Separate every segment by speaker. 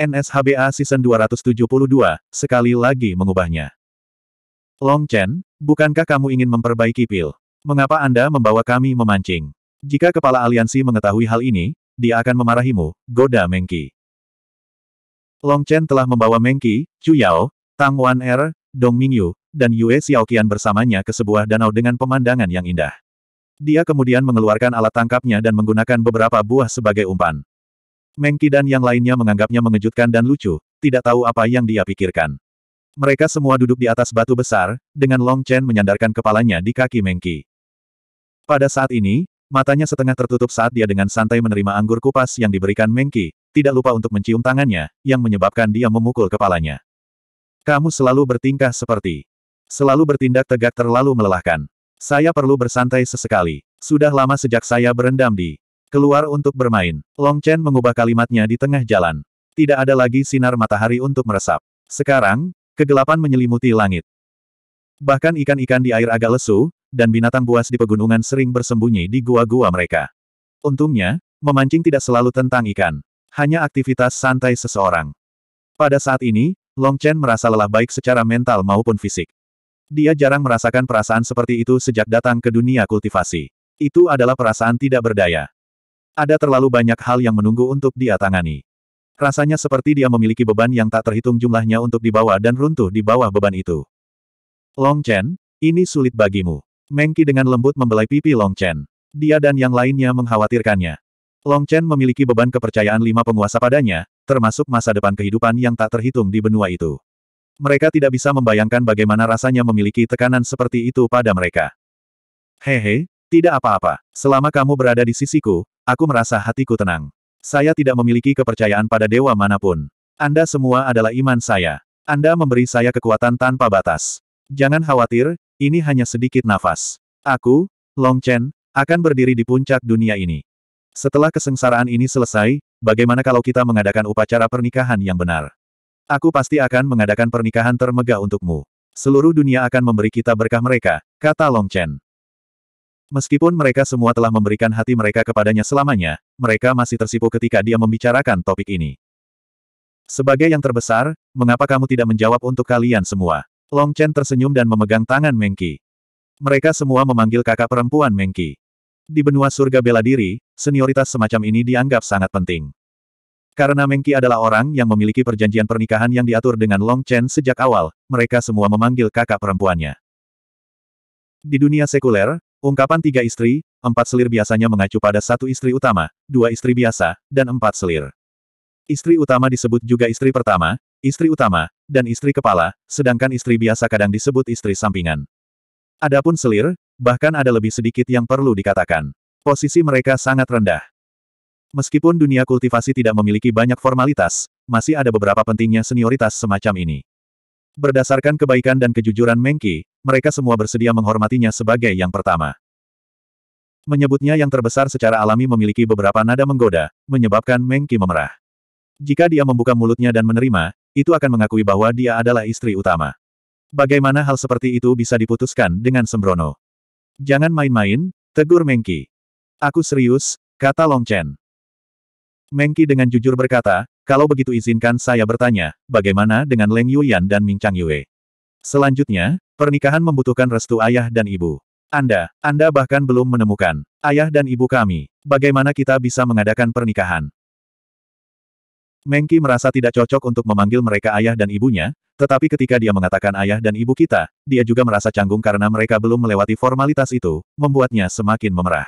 Speaker 1: NSHBA Season 272, sekali lagi mengubahnya. Long Chen, bukankah kamu ingin memperbaiki pil? Mengapa Anda membawa kami memancing? Jika kepala aliansi mengetahui hal ini, dia akan memarahimu, goda Mengki. Long Chen telah membawa Mengki, Chu Yao, Tang Wan Er, Dong Mingyu, dan Yue Xiaoqian bersamanya ke sebuah danau dengan pemandangan yang indah. Dia kemudian mengeluarkan alat tangkapnya dan menggunakan beberapa buah sebagai umpan. Mengki dan yang lainnya menganggapnya mengejutkan dan lucu, tidak tahu apa yang dia pikirkan. Mereka semua duduk di atas batu besar, dengan Long Chen menyandarkan kepalanya di kaki Mengki. Pada saat ini, matanya setengah tertutup saat dia dengan santai menerima anggur kupas yang diberikan Mengki, tidak lupa untuk mencium tangannya, yang menyebabkan dia memukul kepalanya. Kamu selalu bertingkah seperti. Selalu bertindak tegak terlalu melelahkan. Saya perlu bersantai sesekali. Sudah lama sejak saya berendam di Keluar untuk bermain. Long Chen mengubah kalimatnya di tengah jalan. Tidak ada lagi sinar matahari untuk meresap. Sekarang, kegelapan menyelimuti langit. Bahkan ikan-ikan di air agak lesu, dan binatang buas di pegunungan sering bersembunyi di gua-gua mereka. Untungnya, memancing tidak selalu tentang ikan. Hanya aktivitas santai seseorang. Pada saat ini, Long Chen merasa lelah baik secara mental maupun fisik. Dia jarang merasakan perasaan seperti itu sejak datang ke dunia kultivasi. Itu adalah perasaan tidak berdaya. Ada terlalu banyak hal yang menunggu untuk dia tangani. Rasanya seperti dia memiliki beban yang tak terhitung jumlahnya untuk dibawa dan runtuh di bawah beban itu. Long Chen, ini sulit bagimu. Mengki dengan lembut membelai pipi Long Chen. Dia dan yang lainnya mengkhawatirkannya. Long Chen memiliki beban kepercayaan lima penguasa padanya, termasuk masa depan kehidupan yang tak terhitung di benua itu. Mereka tidak bisa membayangkan bagaimana rasanya memiliki tekanan seperti itu pada mereka. Hehe, tidak apa-apa. Selama kamu berada di sisiku, Aku merasa hatiku tenang. Saya tidak memiliki kepercayaan pada dewa manapun. Anda semua adalah iman saya. Anda memberi saya kekuatan tanpa batas. Jangan khawatir, ini hanya sedikit nafas. Aku, Long Chen, akan berdiri di puncak dunia ini. Setelah kesengsaraan ini selesai, bagaimana kalau kita mengadakan upacara pernikahan yang benar? Aku pasti akan mengadakan pernikahan termegah untukmu. Seluruh dunia akan memberi kita berkah mereka, kata Long Chen. Meskipun mereka semua telah memberikan hati mereka kepadanya selamanya, mereka masih tersipu ketika dia membicarakan topik ini. Sebagai yang terbesar, mengapa kamu tidak menjawab untuk kalian semua? Long Chen tersenyum dan memegang tangan Mengki. Mereka semua memanggil kakak perempuan Mengki. Di benua surga bela diri, senioritas semacam ini dianggap sangat penting. Karena Mengki adalah orang yang memiliki perjanjian pernikahan yang diatur dengan Long Chen sejak awal, mereka semua memanggil kakak perempuannya. Di dunia sekuler, Ungkapan tiga istri, empat selir biasanya mengacu pada satu istri utama, dua istri biasa, dan empat selir. Istri utama disebut juga istri pertama, istri utama, dan istri kepala, sedangkan istri biasa kadang disebut istri sampingan. Adapun selir, bahkan ada lebih sedikit yang perlu dikatakan. Posisi mereka sangat rendah. Meskipun dunia kultivasi tidak memiliki banyak formalitas, masih ada beberapa pentingnya senioritas semacam ini. Berdasarkan kebaikan dan kejujuran Mengki, mereka semua bersedia menghormatinya sebagai yang pertama. Menyebutnya yang terbesar secara alami memiliki beberapa nada menggoda, menyebabkan Mengki memerah. Jika dia membuka mulutnya dan menerima, itu akan mengakui bahwa dia adalah istri utama. Bagaimana hal seperti itu bisa diputuskan dengan sembrono? Jangan main-main, tegur Mengki. Aku serius, kata Long Chen. Mengki dengan jujur berkata, kalau begitu izinkan saya bertanya, bagaimana dengan Leng Yuyan dan Ming Chang Yue? Selanjutnya, pernikahan membutuhkan restu ayah dan ibu. Anda, Anda bahkan belum menemukan ayah dan ibu kami. Bagaimana kita bisa mengadakan pernikahan? Mengki merasa tidak cocok untuk memanggil mereka ayah dan ibunya, tetapi ketika dia mengatakan ayah dan ibu kita, dia juga merasa canggung karena mereka belum melewati formalitas itu, membuatnya semakin memerah.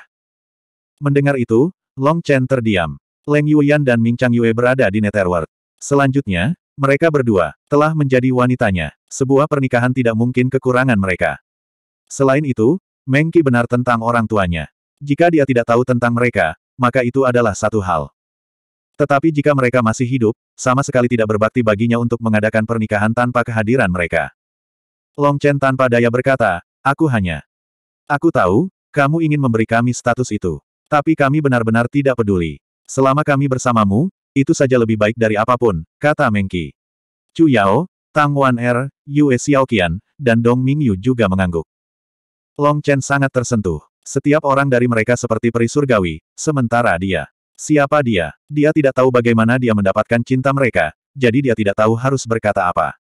Speaker 1: Mendengar itu, Long Chen terdiam. Leng Yuyan dan Ming Chang Yue berada di Netherworld. Selanjutnya, mereka berdua telah menjadi wanitanya. Sebuah pernikahan tidak mungkin kekurangan mereka. Selain itu, Mengki benar tentang orang tuanya. Jika dia tidak tahu tentang mereka, maka itu adalah satu hal. Tetapi jika mereka masih hidup, sama sekali tidak berbakti baginya untuk mengadakan pernikahan tanpa kehadiran mereka. Long Chen tanpa daya berkata, aku hanya. Aku tahu, kamu ingin memberi kami status itu. Tapi kami benar-benar tidak peduli. Selama kami bersamamu, itu saja lebih baik dari apapun, kata Mengki. Chu Yao, Tang Wan Er, Yue Xiaoqian, dan Dong Mingyu juga mengangguk. Long Chen sangat tersentuh. Setiap orang dari mereka seperti peri surgawi, sementara dia. Siapa dia? Dia tidak tahu bagaimana dia mendapatkan cinta mereka, jadi dia tidak tahu harus berkata apa.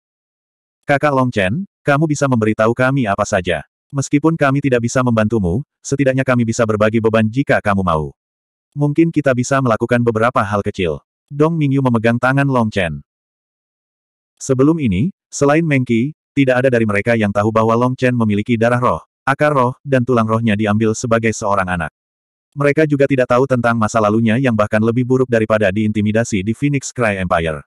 Speaker 1: Kakak Long Chen, kamu bisa memberitahu kami apa saja. Meskipun kami tidak bisa membantumu, setidaknya kami bisa berbagi beban jika kamu mau. Mungkin kita bisa melakukan beberapa hal kecil. Dong Mingyu memegang tangan Long Chen. Sebelum ini, selain Mengki, tidak ada dari mereka yang tahu bahwa Long Chen memiliki darah roh, akar roh, dan tulang rohnya diambil sebagai seorang anak. Mereka juga tidak tahu tentang masa lalunya yang bahkan lebih buruk daripada diintimidasi di Phoenix Cry Empire.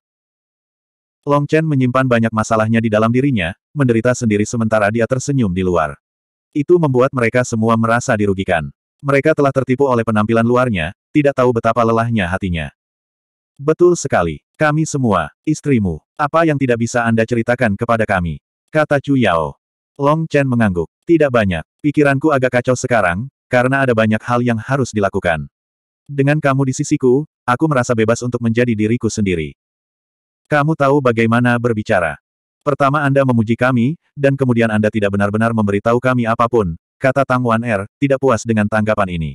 Speaker 1: Long Chen menyimpan banyak masalahnya di dalam dirinya, menderita sendiri sementara dia tersenyum di luar. Itu membuat mereka semua merasa dirugikan. Mereka telah tertipu oleh penampilan luarnya, tidak tahu betapa lelahnya hatinya. Betul sekali. Kami semua, istrimu. Apa yang tidak bisa Anda ceritakan kepada kami? Kata Chu Yao. Long Chen mengangguk. Tidak banyak. Pikiranku agak kacau sekarang, karena ada banyak hal yang harus dilakukan. Dengan kamu di sisiku, aku merasa bebas untuk menjadi diriku sendiri. Kamu tahu bagaimana berbicara. Pertama Anda memuji kami, dan kemudian Anda tidak benar-benar memberitahu kami apapun, kata Tang Wan Er, tidak puas dengan tanggapan ini.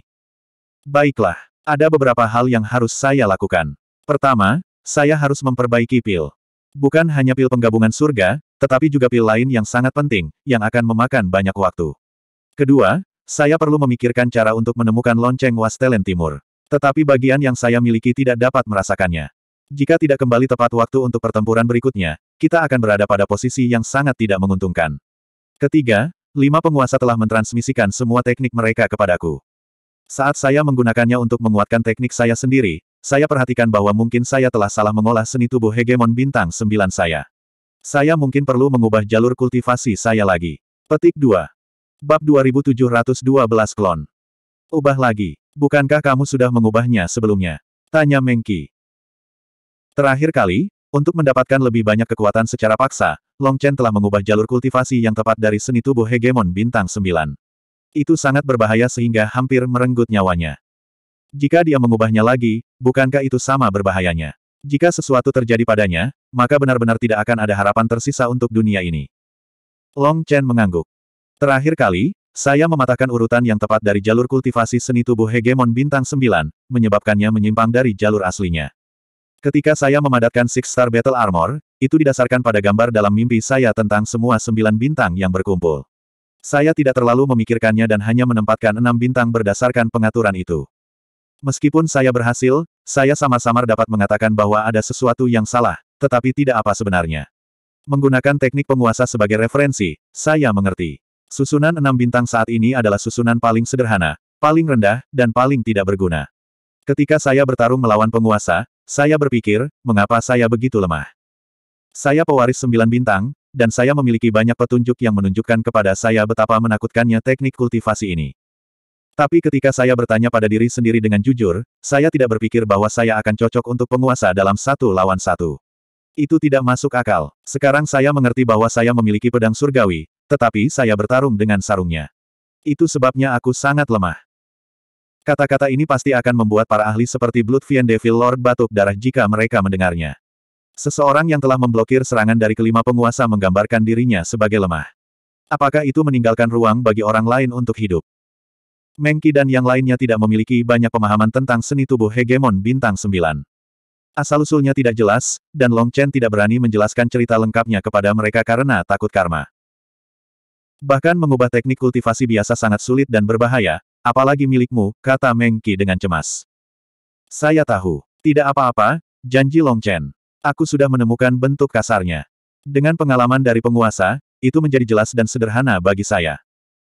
Speaker 1: Baiklah, ada beberapa hal yang harus saya lakukan. Pertama, saya harus memperbaiki pil. Bukan hanya pil penggabungan surga, tetapi juga pil lain yang sangat penting, yang akan memakan banyak waktu. Kedua, saya perlu memikirkan cara untuk menemukan lonceng Wastelen Timur. Tetapi bagian yang saya miliki tidak dapat merasakannya. Jika tidak kembali tepat waktu untuk pertempuran berikutnya, kita akan berada pada posisi yang sangat tidak menguntungkan. Ketiga, lima penguasa telah mentransmisikan semua teknik mereka kepadaku. Saat saya menggunakannya untuk menguatkan teknik saya sendiri, saya perhatikan bahwa mungkin saya telah salah mengolah seni tubuh hegemon bintang Sembilan saya. Saya mungkin perlu mengubah jalur kultivasi saya lagi. Petik 2. Bab 2712 klon. Ubah lagi. Bukankah kamu sudah mengubahnya sebelumnya? Tanya Mengki. Terakhir kali, untuk mendapatkan lebih banyak kekuatan secara paksa, Long Chen telah mengubah jalur kultivasi yang tepat dari seni tubuh hegemon bintang 9. Itu sangat berbahaya sehingga hampir merenggut nyawanya. Jika dia mengubahnya lagi, bukankah itu sama berbahayanya? Jika sesuatu terjadi padanya, maka benar-benar tidak akan ada harapan tersisa untuk dunia ini. Long Chen mengangguk. Terakhir kali, saya mematahkan urutan yang tepat dari jalur kultivasi seni tubuh hegemon bintang 9, menyebabkannya menyimpang dari jalur aslinya. Ketika saya memadatkan Six Star Battle Armor, itu didasarkan pada gambar dalam mimpi saya tentang semua sembilan bintang yang berkumpul. Saya tidak terlalu memikirkannya dan hanya menempatkan enam bintang berdasarkan pengaturan itu. Meskipun saya berhasil, saya sama samar dapat mengatakan bahwa ada sesuatu yang salah, tetapi tidak apa sebenarnya. Menggunakan teknik penguasa sebagai referensi, saya mengerti. Susunan enam bintang saat ini adalah susunan paling sederhana, paling rendah, dan paling tidak berguna. Ketika saya bertarung melawan penguasa, saya berpikir, mengapa saya begitu lemah? Saya pewaris sembilan bintang, dan saya memiliki banyak petunjuk yang menunjukkan kepada saya betapa menakutkannya teknik kultivasi ini. Tapi ketika saya bertanya pada diri sendiri dengan jujur, saya tidak berpikir bahwa saya akan cocok untuk penguasa dalam satu lawan satu. Itu tidak masuk akal. Sekarang saya mengerti bahwa saya memiliki pedang surgawi, tetapi saya bertarung dengan sarungnya. Itu sebabnya aku sangat lemah. Kata-kata ini pasti akan membuat para ahli seperti Bloodfiend Devil Lord batuk darah jika mereka mendengarnya. Seseorang yang telah memblokir serangan dari kelima penguasa menggambarkan dirinya sebagai lemah. Apakah itu meninggalkan ruang bagi orang lain untuk hidup? Mengki dan yang lainnya tidak memiliki banyak pemahaman tentang seni tubuh hegemon bintang 9. Asal-usulnya tidak jelas, dan Long Chen tidak berani menjelaskan cerita lengkapnya kepada mereka karena takut karma. Bahkan mengubah teknik kultivasi biasa sangat sulit dan berbahaya, apalagi milikmu, kata Mengki dengan cemas. Saya tahu. Tidak apa-apa, janji Long Chen. Aku sudah menemukan bentuk kasarnya. Dengan pengalaman dari penguasa, itu menjadi jelas dan sederhana bagi saya.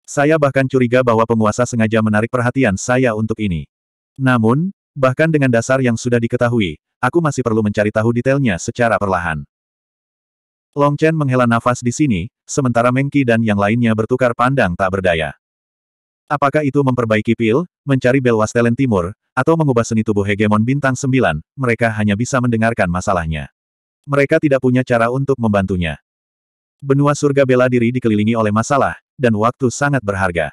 Speaker 1: Saya bahkan curiga bahwa penguasa sengaja menarik perhatian saya untuk ini. Namun, bahkan dengan dasar yang sudah diketahui, aku masih perlu mencari tahu detailnya secara perlahan. Long Chen menghela nafas di sini, sementara Mengki dan yang lainnya bertukar pandang tak berdaya. Apakah itu memperbaiki pil, mencari Telen Timur, atau mengubah seni tubuh hegemon bintang 9, mereka hanya bisa mendengarkan masalahnya. Mereka tidak punya cara untuk membantunya. Benua surga bela diri dikelilingi oleh masalah, dan waktu sangat berharga.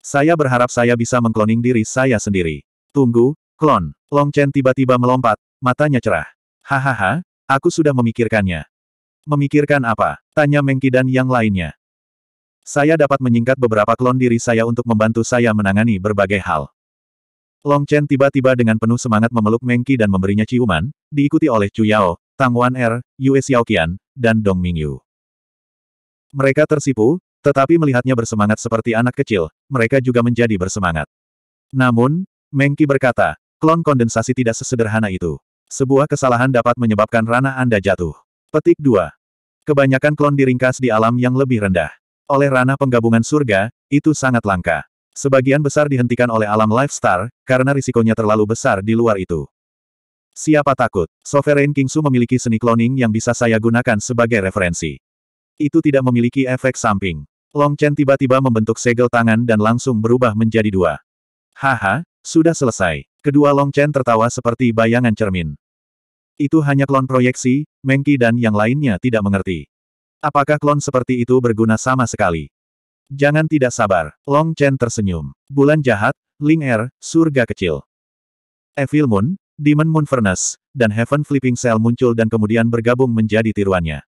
Speaker 1: Saya berharap saya bisa mengkloning diri saya sendiri. Tunggu, klon. Long Chen tiba-tiba melompat, matanya cerah. Hahaha, aku sudah memikirkannya. Memikirkan apa? Tanya Mengki dan yang lainnya. Saya dapat menyingkat beberapa klon diri saya untuk membantu saya menangani berbagai hal. Long Chen tiba-tiba dengan penuh semangat memeluk Mengki dan memberinya ciuman, diikuti oleh Chu Yao, Tang Wan Er, Yue Xiaoqian, dan Dong Mingyu. Mereka tersipu, tetapi melihatnya bersemangat seperti anak kecil, mereka juga menjadi bersemangat. Namun, Mengki berkata, klon kondensasi tidak sesederhana itu. Sebuah kesalahan dapat menyebabkan ranah Anda jatuh. Petik 2. Kebanyakan klon diringkas di alam yang lebih rendah. Oleh ranah penggabungan surga, itu sangat langka. Sebagian besar dihentikan oleh alam Lifestar, karena risikonya terlalu besar di luar itu. Siapa takut? Sovereign Kingsu memiliki seni cloning yang bisa saya gunakan sebagai referensi. Itu tidak memiliki efek samping. Long Chen tiba-tiba membentuk segel tangan dan langsung berubah menjadi dua. Haha, sudah selesai. Kedua Long Chen tertawa seperti bayangan cermin. Itu hanya klon proyeksi, Mengki dan yang lainnya tidak mengerti. Apakah klon seperti itu berguna sama sekali? Jangan tidak sabar, Long Chen tersenyum. Bulan jahat, Ling Er, surga kecil. Evil Moon, Demon Moon Furnace, dan Heaven Flipping Cell muncul dan kemudian bergabung menjadi tiruannya.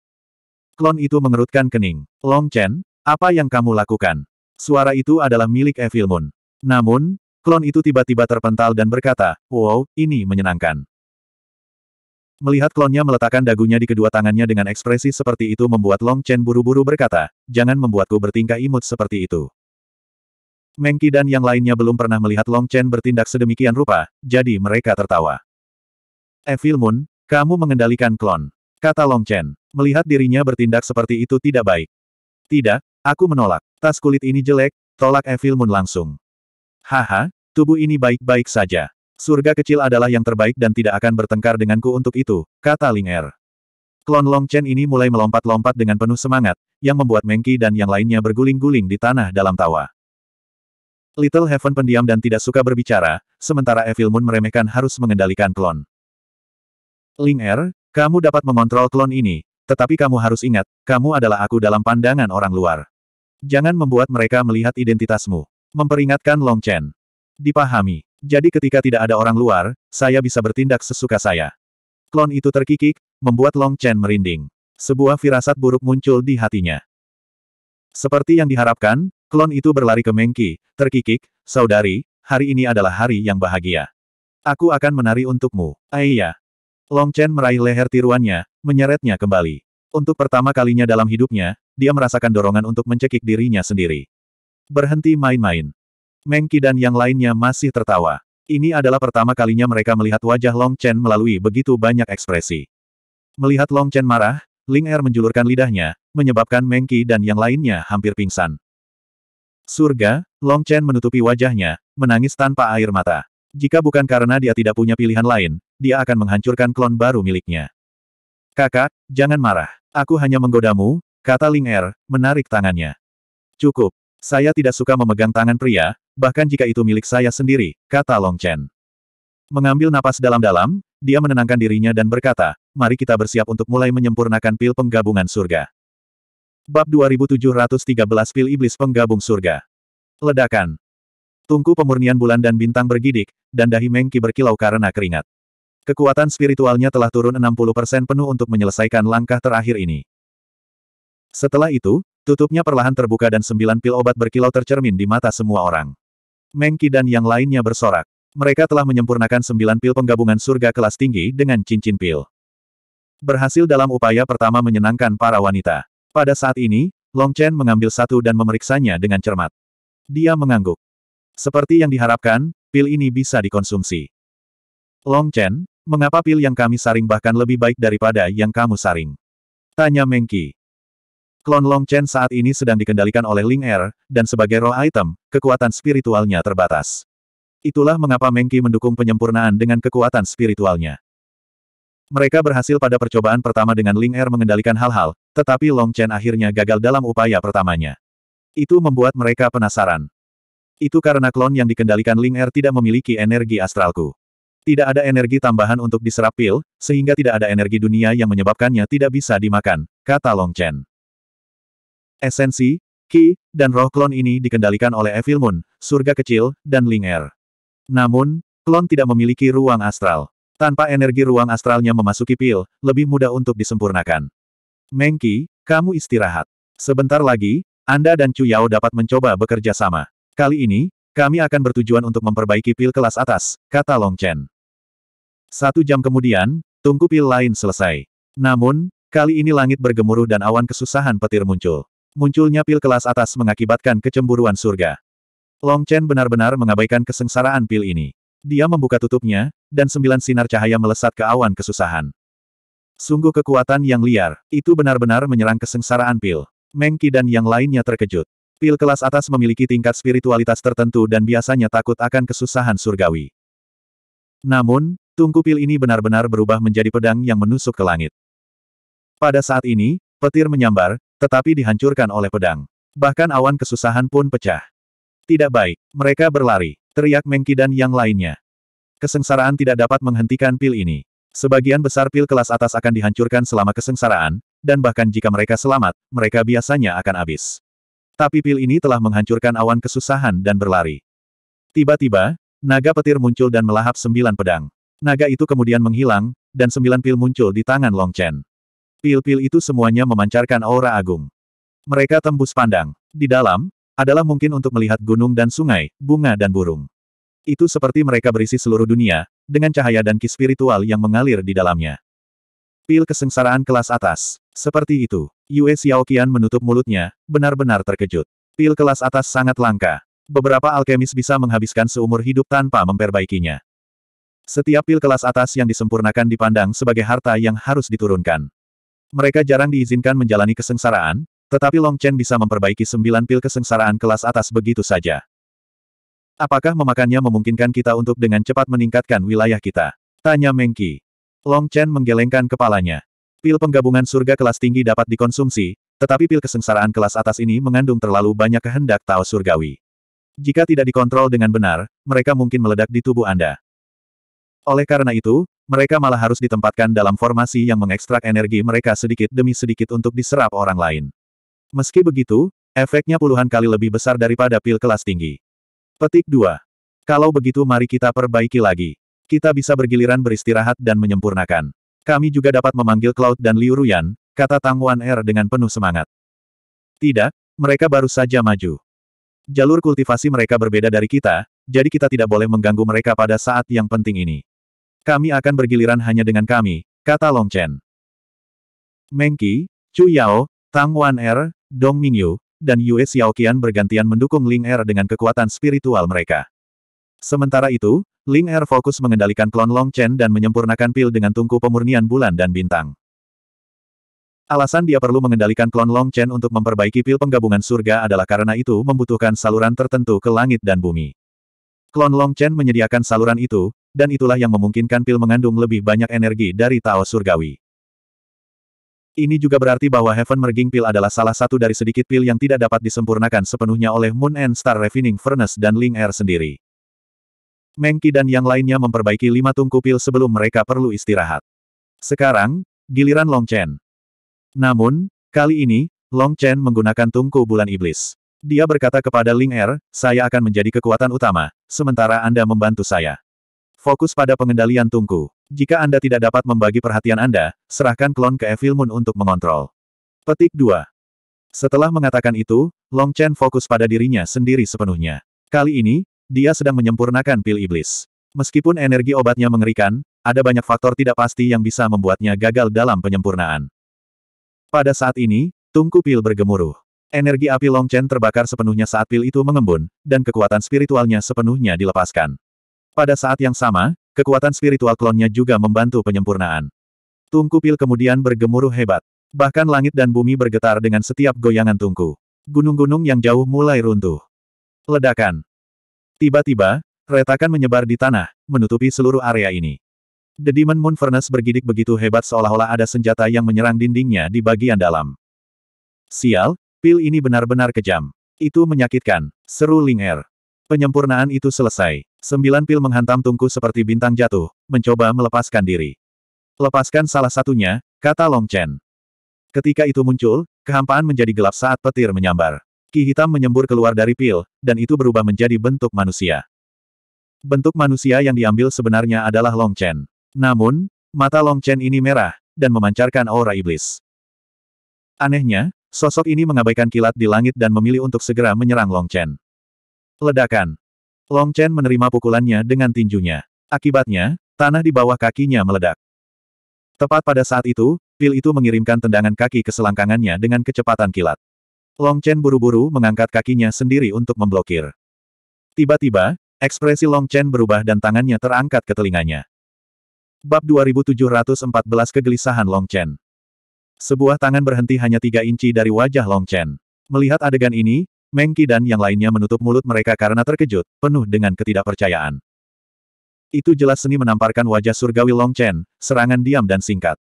Speaker 1: Klon itu mengerutkan kening. Long Chen, apa yang kamu lakukan? Suara itu adalah milik Evil Moon. Namun, klon itu tiba-tiba terpental dan berkata, wow, ini menyenangkan. Melihat klonnya meletakkan dagunya di kedua tangannya dengan ekspresi seperti itu membuat Long Chen buru-buru berkata, jangan membuatku bertingkah imut seperti itu. Mengki dan yang lainnya belum pernah melihat Long Chen bertindak sedemikian rupa, jadi mereka tertawa. Evil Moon, kamu mengendalikan klon. Kata Long Chen. Melihat dirinya bertindak seperti itu tidak baik. Tidak, aku menolak. Tas kulit ini jelek, tolak Evil Moon langsung. Haha, tubuh ini baik-baik saja. Surga kecil adalah yang terbaik dan tidak akan bertengkar denganku untuk itu, kata Ling Er. Klon Long Chen ini mulai melompat-lompat dengan penuh semangat, yang membuat Mengki dan yang lainnya berguling-guling di tanah dalam tawa. Little Heaven pendiam dan tidak suka berbicara, sementara Evil Moon meremehkan harus mengendalikan klon. Ling Er, kamu dapat mengontrol klon ini, tetapi kamu harus ingat, kamu adalah aku dalam pandangan orang luar. Jangan membuat mereka melihat identitasmu. Memperingatkan Long Chen. Dipahami. Jadi ketika tidak ada orang luar, saya bisa bertindak sesuka saya. Klon itu terkikik, membuat Long Chen merinding. Sebuah firasat buruk muncul di hatinya. Seperti yang diharapkan, klon itu berlari ke Mengki, terkikik, saudari, hari ini adalah hari yang bahagia. Aku akan menari untukmu, Aiyah. Ah, Long Chen meraih leher tiruannya, menyeretnya kembali. Untuk pertama kalinya dalam hidupnya, dia merasakan dorongan untuk mencekik dirinya sendiri. Berhenti main-main. Mengki dan yang lainnya masih tertawa. Ini adalah pertama kalinya mereka melihat wajah Long Chen melalui begitu banyak ekspresi. Melihat Long Chen marah, Ling Er menjulurkan lidahnya, menyebabkan Mengki dan yang lainnya hampir pingsan. Surga, Long Chen menutupi wajahnya, menangis tanpa air mata. Jika bukan karena dia tidak punya pilihan lain, dia akan menghancurkan klon baru miliknya. Kakak, jangan marah. Aku hanya menggodamu, kata Ling Er, menarik tangannya. Cukup. Saya tidak suka memegang tangan pria, bahkan jika itu milik saya sendiri, kata Long Chen. Mengambil napas dalam-dalam, dia menenangkan dirinya dan berkata, mari kita bersiap untuk mulai menyempurnakan pil penggabungan surga. Bab 2713 Pil Iblis Penggabung Surga Ledakan Tungku pemurnian bulan dan bintang bergidik, dan dahi Mengki berkilau karena keringat. Kekuatan spiritualnya telah turun 60% penuh untuk menyelesaikan langkah terakhir ini. Setelah itu, tutupnya perlahan terbuka dan sembilan pil obat berkilau tercermin di mata semua orang. Mengki dan yang lainnya bersorak. Mereka telah menyempurnakan sembilan pil penggabungan surga kelas tinggi dengan cincin pil. Berhasil dalam upaya pertama menyenangkan para wanita. Pada saat ini, Long Chen mengambil satu dan memeriksanya dengan cermat. Dia mengangguk. Seperti yang diharapkan, pil ini bisa dikonsumsi. Long Chen, Mengapa pil yang kami saring bahkan lebih baik daripada yang kamu saring? Tanya Mengki. Klon Long Chen saat ini sedang dikendalikan oleh Ling Er, dan sebagai roh item, kekuatan spiritualnya terbatas. Itulah mengapa Mengki mendukung penyempurnaan dengan kekuatan spiritualnya. Mereka berhasil pada percobaan pertama dengan Ling Er mengendalikan hal-hal, tetapi Long Chen akhirnya gagal dalam upaya pertamanya. Itu membuat mereka penasaran. Itu karena klon yang dikendalikan Ling Er tidak memiliki energi astralku. Tidak ada energi tambahan untuk diserap pil, sehingga tidak ada energi dunia yang menyebabkannya tidak bisa dimakan, kata Long Chen. Esensi, Ki, dan roh klon ini dikendalikan oleh Evil Moon, surga kecil, dan Ling Air. Er. Namun, klon tidak memiliki ruang astral. Tanpa energi ruang astralnya memasuki pil, lebih mudah untuk disempurnakan. Mengki, kamu istirahat. Sebentar lagi, Anda dan Chu Yao dapat mencoba bekerja sama. Kali ini, kami akan bertujuan untuk memperbaiki pil kelas atas, kata Long Chen. Satu jam kemudian, tungku pil lain selesai. Namun, kali ini langit bergemuruh dan awan kesusahan petir muncul. Munculnya pil kelas atas mengakibatkan kecemburuan surga. Long Chen benar-benar mengabaikan kesengsaraan pil ini. Dia membuka tutupnya, dan sembilan sinar cahaya melesat ke awan kesusahan. Sungguh kekuatan yang liar, itu benar-benar menyerang kesengsaraan pil. Mengki dan yang lainnya terkejut. Pil kelas atas memiliki tingkat spiritualitas tertentu dan biasanya takut akan kesusahan surgawi. Namun, Tungku pil ini benar-benar berubah menjadi pedang yang menusuk ke langit. Pada saat ini, petir menyambar, tetapi dihancurkan oleh pedang. Bahkan awan kesusahan pun pecah. Tidak baik, mereka berlari, teriak Mengki dan yang lainnya. Kesengsaraan tidak dapat menghentikan pil ini. Sebagian besar pil kelas atas akan dihancurkan selama kesengsaraan, dan bahkan jika mereka selamat, mereka biasanya akan habis. Tapi pil ini telah menghancurkan awan kesusahan dan berlari. Tiba-tiba, naga petir muncul dan melahap sembilan pedang. Naga itu kemudian menghilang, dan sembilan pil muncul di tangan Long Chen. Pil-pil itu semuanya memancarkan aura agung. Mereka tembus pandang. Di dalam, adalah mungkin untuk melihat gunung dan sungai, bunga dan burung. Itu seperti mereka berisi seluruh dunia, dengan cahaya dan ki spiritual yang mengalir di dalamnya. Pil kesengsaraan kelas atas. Seperti itu, Yue Xiaoqian menutup mulutnya, benar-benar terkejut. Pil kelas atas sangat langka. Beberapa alkemis bisa menghabiskan seumur hidup tanpa memperbaikinya. Setiap pil kelas atas yang disempurnakan dipandang sebagai harta yang harus diturunkan. Mereka jarang diizinkan menjalani kesengsaraan, tetapi Long Chen bisa memperbaiki sembilan pil kesengsaraan kelas atas begitu saja. Apakah memakannya memungkinkan kita untuk dengan cepat meningkatkan wilayah kita? Tanya Mengki. Long Chen menggelengkan kepalanya. Pil penggabungan surga kelas tinggi dapat dikonsumsi, tetapi pil kesengsaraan kelas atas ini mengandung terlalu banyak kehendak Tao surgawi. Jika tidak dikontrol dengan benar, mereka mungkin meledak di tubuh Anda. Oleh karena itu, mereka malah harus ditempatkan dalam formasi yang mengekstrak energi mereka sedikit demi sedikit untuk diserap orang lain. Meski begitu, efeknya puluhan kali lebih besar daripada pil kelas tinggi. Petik 2. Kalau begitu mari kita perbaiki lagi. Kita bisa bergiliran beristirahat dan menyempurnakan. Kami juga dapat memanggil Cloud dan Liu Ruyan, kata Tang Wan Er dengan penuh semangat. Tidak, mereka baru saja maju. Jalur kultivasi mereka berbeda dari kita, jadi kita tidak boleh mengganggu mereka pada saat yang penting ini. Kami akan bergiliran hanya dengan kami, kata Long Chen. Mengki Chu Yao, Tang Wan Er, Dong Mingyu, dan Yue Xiaoqian bergantian mendukung Ling Er dengan kekuatan spiritual mereka. Sementara itu, Ling Er fokus mengendalikan klon Long Chen dan menyempurnakan pil dengan tungku pemurnian bulan dan bintang. Alasan dia perlu mengendalikan klon Long Chen untuk memperbaiki pil penggabungan surga adalah karena itu membutuhkan saluran tertentu ke langit dan bumi. Klon Long Chen menyediakan saluran itu, dan itulah yang memungkinkan pil mengandung lebih banyak energi dari Tao Surgawi. Ini juga berarti bahwa Heaven Merging Pil adalah salah satu dari sedikit pil yang tidak dapat disempurnakan sepenuhnya oleh Moon and Star Refining Furnace dan Ling Air sendiri. Mengki dan yang lainnya memperbaiki lima tungku pil sebelum mereka perlu istirahat. Sekarang, giliran Long Chen. Namun, kali ini, Long Chen menggunakan tungku bulan iblis. Dia berkata kepada Ling Er, saya akan menjadi kekuatan utama, sementara Anda membantu saya. Fokus pada pengendalian tungku. Jika Anda tidak dapat membagi perhatian Anda, serahkan klon ke Evil Moon untuk mengontrol. Petik 2. Setelah mengatakan itu, Long Chen fokus pada dirinya sendiri sepenuhnya. Kali ini, dia sedang menyempurnakan pil iblis. Meskipun energi obatnya mengerikan, ada banyak faktor tidak pasti yang bisa membuatnya gagal dalam penyempurnaan. Pada saat ini, tungku pil bergemuruh. Energi api Long Chen terbakar sepenuhnya saat pil itu mengembun, dan kekuatan spiritualnya sepenuhnya dilepaskan. Pada saat yang sama, kekuatan spiritual klonnya juga membantu penyempurnaan. Tungku pil kemudian bergemuruh hebat. Bahkan langit dan bumi bergetar dengan setiap goyangan tungku. Gunung-gunung yang jauh mulai runtuh. Ledakan. Tiba-tiba, retakan menyebar di tanah, menutupi seluruh area ini. The Demon Moon Furnace bergidik begitu hebat seolah-olah ada senjata yang menyerang dindingnya di bagian dalam. Sial, pil ini benar-benar kejam. Itu menyakitkan, seru Ling'er. Penyempurnaan itu selesai. Sembilan pil menghantam tungku seperti bintang jatuh, mencoba melepaskan diri. Lepaskan salah satunya, kata Long Chen. Ketika itu muncul, kehampaan menjadi gelap saat petir menyambar. Ki hitam menyembur keluar dari pil, dan itu berubah menjadi bentuk manusia. Bentuk manusia yang diambil sebenarnya adalah Long Chen. Namun, mata Long Chen ini merah, dan memancarkan aura iblis. Anehnya, sosok ini mengabaikan kilat di langit dan memilih untuk segera menyerang Long Chen. Ledakan, Long Chen menerima pukulannya dengan tinjunya. Akibatnya, tanah di bawah kakinya meledak. Tepat pada saat itu, pil itu mengirimkan tendangan kaki ke selangkangannya dengan kecepatan kilat. Long Chen buru-buru mengangkat kakinya sendiri untuk memblokir. Tiba-tiba, ekspresi Long Chen berubah dan tangannya terangkat ke telinganya. Bab 2714 Kegelisahan Long Chen Sebuah tangan berhenti hanya tiga inci dari wajah Long Chen. Melihat adegan ini, Mengki dan yang lainnya menutup mulut mereka karena terkejut, penuh dengan ketidakpercayaan. Itu jelas seni menamparkan wajah surgawi Long Chen, serangan diam dan singkat.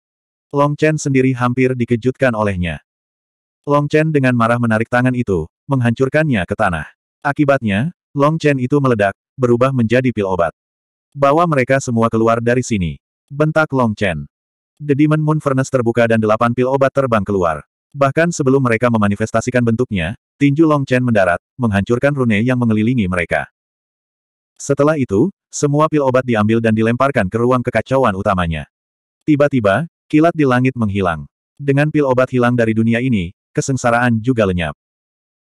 Speaker 1: Long Chen sendiri hampir dikejutkan olehnya. Long Chen dengan marah menarik tangan itu, menghancurkannya ke tanah. Akibatnya, Long Chen itu meledak, berubah menjadi pil obat. Bawa mereka semua keluar dari sini. Bentak Long Chen. The Demon Moon Furnace terbuka dan delapan pil obat terbang keluar. Bahkan sebelum mereka memanifestasikan bentuknya, Tinju Long Chen mendarat, menghancurkan rune yang mengelilingi mereka. Setelah itu, semua pil obat diambil dan dilemparkan ke ruang kekacauan utamanya. Tiba-tiba, kilat di langit menghilang. Dengan pil obat hilang dari dunia ini, kesengsaraan juga lenyap.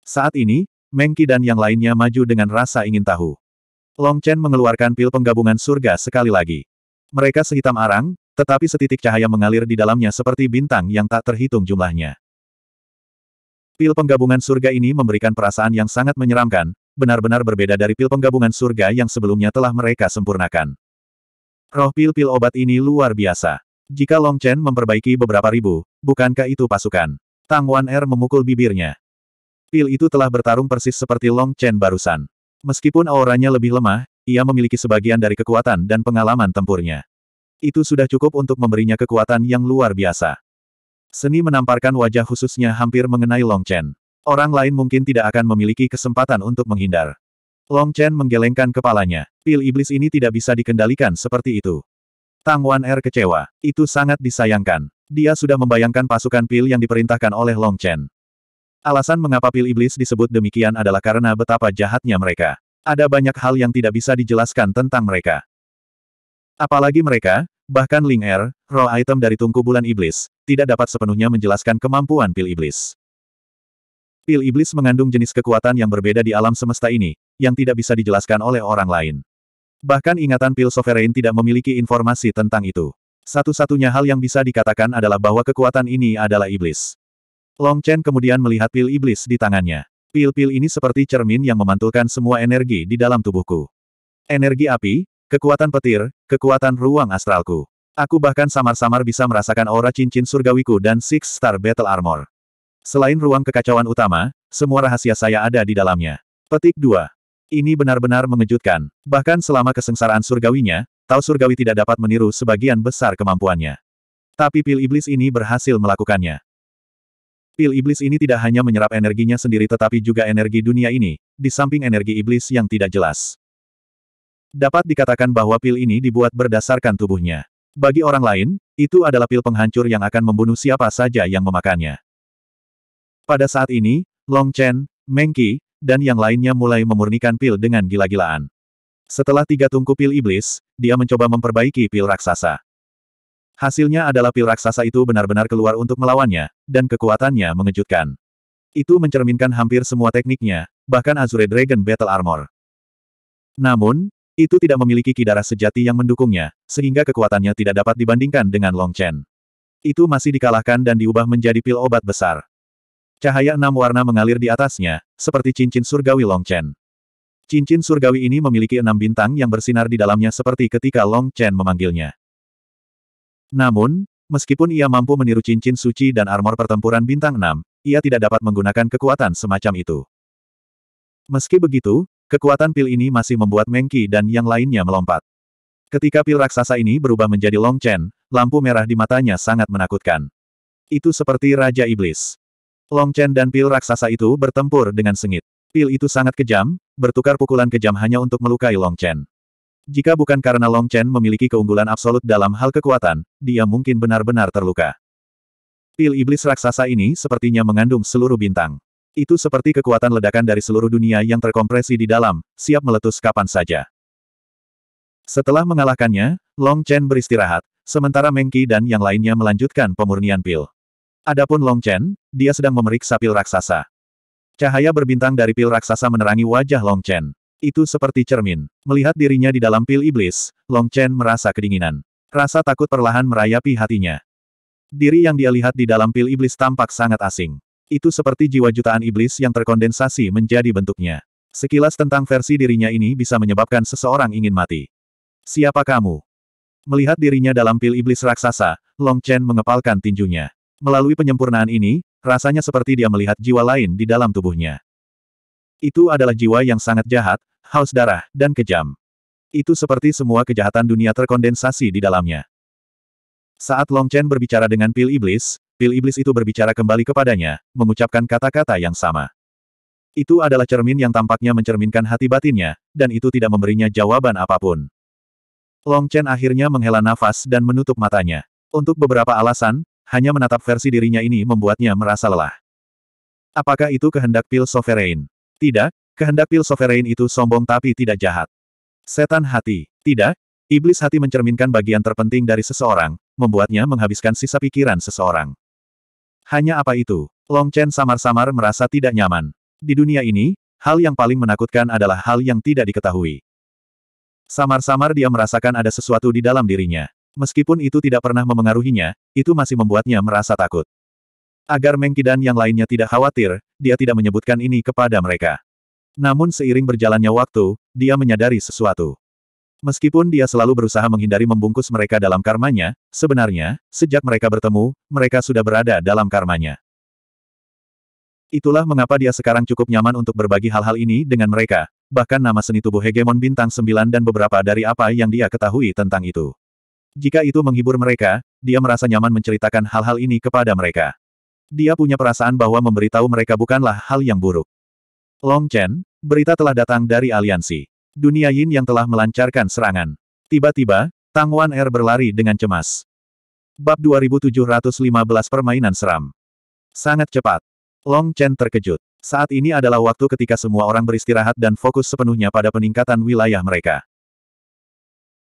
Speaker 1: Saat ini, Mengki dan yang lainnya maju dengan rasa ingin tahu. Long Chen mengeluarkan pil penggabungan surga sekali lagi. Mereka sehitam arang, tetapi setitik cahaya mengalir di dalamnya seperti bintang yang tak terhitung jumlahnya. Pil penggabungan surga ini memberikan perasaan yang sangat menyeramkan, benar-benar berbeda dari pil penggabungan surga yang sebelumnya telah mereka sempurnakan. Roh pil-pil obat ini luar biasa. Jika Long Chen memperbaiki beberapa ribu, bukankah itu pasukan? Tang Wan Er memukul bibirnya. Pil itu telah bertarung persis seperti Long Chen barusan. Meskipun auranya lebih lemah, ia memiliki sebagian dari kekuatan dan pengalaman tempurnya. Itu sudah cukup untuk memberinya kekuatan yang luar biasa. Seni menamparkan wajah khususnya hampir mengenai Long Chen. Orang lain mungkin tidak akan memiliki kesempatan untuk menghindar. Long Chen menggelengkan kepalanya. Pil iblis ini tidak bisa dikendalikan seperti itu. Tang Wan Er kecewa. Itu sangat disayangkan. Dia sudah membayangkan pasukan pil yang diperintahkan oleh Long Chen. Alasan mengapa pil iblis disebut demikian adalah karena betapa jahatnya mereka. Ada banyak hal yang tidak bisa dijelaskan tentang mereka. Apalagi mereka, Bahkan Ling Er, roh item dari tungku bulan iblis, tidak dapat sepenuhnya menjelaskan kemampuan pil iblis. Pil iblis mengandung jenis kekuatan yang berbeda di alam semesta ini, yang tidak bisa dijelaskan oleh orang lain. Bahkan ingatan pil sovereign tidak memiliki informasi tentang itu. Satu-satunya hal yang bisa dikatakan adalah bahwa kekuatan ini adalah iblis. Long Chen kemudian melihat pil iblis di tangannya. Pil-pil ini seperti cermin yang memantulkan semua energi di dalam tubuhku. Energi api, Kekuatan petir, kekuatan ruang astralku. Aku bahkan samar-samar bisa merasakan aura cincin surgawiku dan Six Star Battle Armor. Selain ruang kekacauan utama, semua rahasia saya ada di dalamnya. Petik 2. Ini benar-benar mengejutkan. Bahkan selama kesengsaraan surgawinya, Tau Surgawi tidak dapat meniru sebagian besar kemampuannya. Tapi pil iblis ini berhasil melakukannya. Pil iblis ini tidak hanya menyerap energinya sendiri tetapi juga energi dunia ini, di samping energi iblis yang tidak jelas. Dapat dikatakan bahwa pil ini dibuat berdasarkan tubuhnya. Bagi orang lain, itu adalah pil penghancur yang akan membunuh siapa saja yang memakannya. Pada saat ini, Long Chen, Meng Qi, dan yang lainnya mulai memurnikan pil dengan gila-gilaan. Setelah tiga tungku pil iblis, dia mencoba memperbaiki pil raksasa. Hasilnya adalah pil raksasa itu benar-benar keluar untuk melawannya, dan kekuatannya mengejutkan. Itu mencerminkan hampir semua tekniknya, bahkan Azure Dragon Battle Armor. Namun, itu tidak memiliki kidara sejati yang mendukungnya, sehingga kekuatannya tidak dapat dibandingkan dengan Long Chen. Itu masih dikalahkan dan diubah menjadi pil obat besar. Cahaya enam warna mengalir di atasnya, seperti cincin surgawi Long Chen. Cincin surgawi ini memiliki enam bintang yang bersinar di dalamnya seperti ketika Long Chen memanggilnya. Namun, meskipun ia mampu meniru cincin suci dan armor pertempuran bintang enam, ia tidak dapat menggunakan kekuatan semacam itu. Meski begitu, Kekuatan pil ini masih membuat Mengki dan yang lainnya melompat. Ketika pil raksasa ini berubah menjadi Long Chen, lampu merah di matanya sangat menakutkan. Itu seperti Raja Iblis. Long Chen dan pil raksasa itu bertempur dengan sengit. Pil itu sangat kejam, bertukar pukulan kejam hanya untuk melukai Long Chen. Jika bukan karena Long Chen memiliki keunggulan absolut dalam hal kekuatan, dia mungkin benar-benar terluka. Pil iblis raksasa ini sepertinya mengandung seluruh bintang. Itu seperti kekuatan ledakan dari seluruh dunia yang terkompresi di dalam, siap meletus kapan saja. Setelah mengalahkannya, Long Chen beristirahat, sementara Mengki dan yang lainnya melanjutkan pemurnian pil. Adapun Long Chen, dia sedang memeriksa pil raksasa. Cahaya berbintang dari pil raksasa menerangi wajah Long Chen. Itu seperti cermin. Melihat dirinya di dalam pil iblis, Long Chen merasa kedinginan. Rasa takut perlahan merayapi hatinya. Diri yang dia lihat di dalam pil iblis tampak sangat asing. Itu seperti jiwa jutaan iblis yang terkondensasi menjadi bentuknya. Sekilas tentang versi dirinya ini bisa menyebabkan seseorang ingin mati. Siapa kamu? Melihat dirinya dalam pil iblis raksasa, Long Chen mengepalkan tinjunya. Melalui penyempurnaan ini, rasanya seperti dia melihat jiwa lain di dalam tubuhnya. Itu adalah jiwa yang sangat jahat, haus darah, dan kejam. Itu seperti semua kejahatan dunia terkondensasi di dalamnya. Saat Long Chen berbicara dengan pil iblis, Pil iblis itu berbicara kembali kepadanya, mengucapkan kata-kata yang sama. Itu adalah cermin yang tampaknya mencerminkan hati batinnya, dan itu tidak memberinya jawaban apapun. Long Chen akhirnya menghela nafas dan menutup matanya. Untuk beberapa alasan, hanya menatap versi dirinya ini membuatnya merasa lelah. Apakah itu kehendak pil sovereign? Tidak, kehendak pil sovereign itu sombong tapi tidak jahat. Setan hati. Tidak, iblis hati mencerminkan bagian terpenting dari seseorang, membuatnya menghabiskan sisa pikiran seseorang. Hanya apa itu? Long Chen samar-samar merasa tidak nyaman. Di dunia ini, hal yang paling menakutkan adalah hal yang tidak diketahui. Samar-samar dia merasakan ada sesuatu di dalam dirinya. Meskipun itu tidak pernah memengaruhinya, itu masih membuatnya merasa takut. Agar Mengki dan yang lainnya tidak khawatir, dia tidak menyebutkan ini kepada mereka. Namun seiring berjalannya waktu, dia menyadari sesuatu. Meskipun dia selalu berusaha menghindari membungkus mereka dalam karmanya, sebenarnya, sejak mereka bertemu, mereka sudah berada dalam karmanya. Itulah mengapa dia sekarang cukup nyaman untuk berbagi hal-hal ini dengan mereka, bahkan nama seni tubuh hegemon bintang 9 dan beberapa dari apa yang dia ketahui tentang itu. Jika itu menghibur mereka, dia merasa nyaman menceritakan hal-hal ini kepada mereka. Dia punya perasaan bahwa memberitahu mereka bukanlah hal yang buruk. Long Chen, berita telah datang dari aliansi. Dunia Yin yang telah melancarkan serangan. Tiba-tiba, Tang Wan Er berlari dengan cemas. Bab 2715 Permainan Seram. Sangat cepat. Long Chen terkejut. Saat ini adalah waktu ketika semua orang beristirahat dan fokus sepenuhnya pada peningkatan wilayah mereka.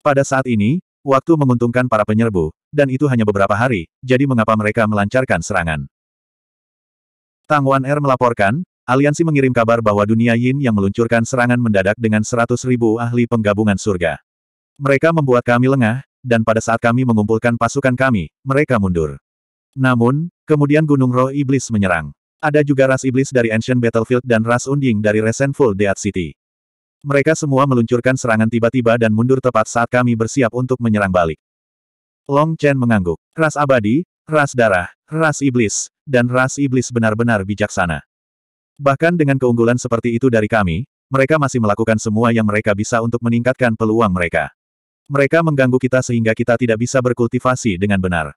Speaker 1: Pada saat ini, waktu menguntungkan para penyerbu, dan itu hanya beberapa hari, jadi mengapa mereka melancarkan serangan? Tang Wan Er melaporkan, Aliansi mengirim kabar bahwa dunia Yin yang meluncurkan serangan mendadak dengan seratus ribu ahli penggabungan surga. Mereka membuat kami lengah, dan pada saat kami mengumpulkan pasukan kami, mereka mundur. Namun, kemudian Gunung Roh Iblis menyerang. Ada juga ras iblis dari Ancient Battlefield dan ras unding dari Resentful Dead City. Mereka semua meluncurkan serangan tiba-tiba dan mundur tepat saat kami bersiap untuk menyerang balik. Long Chen mengangguk. Ras abadi, ras darah, ras iblis, dan ras iblis benar-benar bijaksana. Bahkan dengan keunggulan seperti itu dari kami, mereka masih melakukan semua yang mereka bisa untuk meningkatkan peluang mereka. Mereka mengganggu kita sehingga kita tidak bisa berkultivasi dengan benar.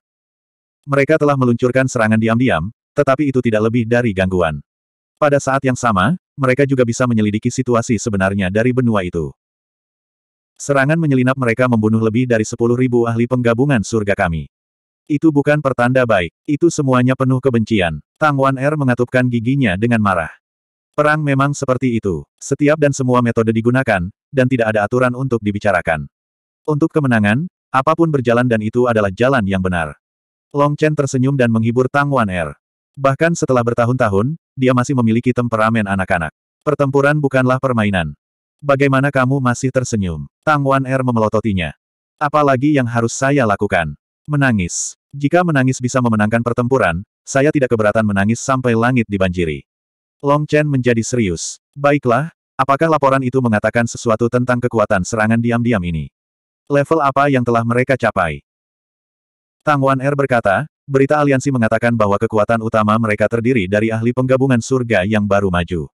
Speaker 1: Mereka telah meluncurkan serangan diam-diam, tetapi itu tidak lebih dari gangguan. Pada saat yang sama, mereka juga bisa menyelidiki situasi sebenarnya dari benua itu. Serangan menyelinap mereka membunuh lebih dari 10.000 ahli penggabungan surga kami. Itu bukan pertanda baik, itu semuanya penuh kebencian. Tang Wan Er mengatupkan giginya dengan marah. Perang memang seperti itu, setiap dan semua metode digunakan, dan tidak ada aturan untuk dibicarakan. Untuk kemenangan, apapun berjalan dan itu adalah jalan yang benar. Long Chen tersenyum dan menghibur Tang Wan Er. Bahkan setelah bertahun-tahun, dia masih memiliki temperamen anak-anak. Pertempuran bukanlah permainan. Bagaimana kamu masih tersenyum? Tang Wan Er memelototinya. Apalagi yang harus saya lakukan? Menangis. Jika menangis bisa memenangkan pertempuran, saya tidak keberatan menangis sampai langit dibanjiri. Long Chen menjadi serius. Baiklah, apakah laporan itu mengatakan sesuatu tentang kekuatan serangan diam-diam ini? Level apa yang telah mereka capai? Tang Wan Er berkata, berita aliansi mengatakan bahwa kekuatan utama mereka terdiri dari ahli penggabungan surga yang baru maju.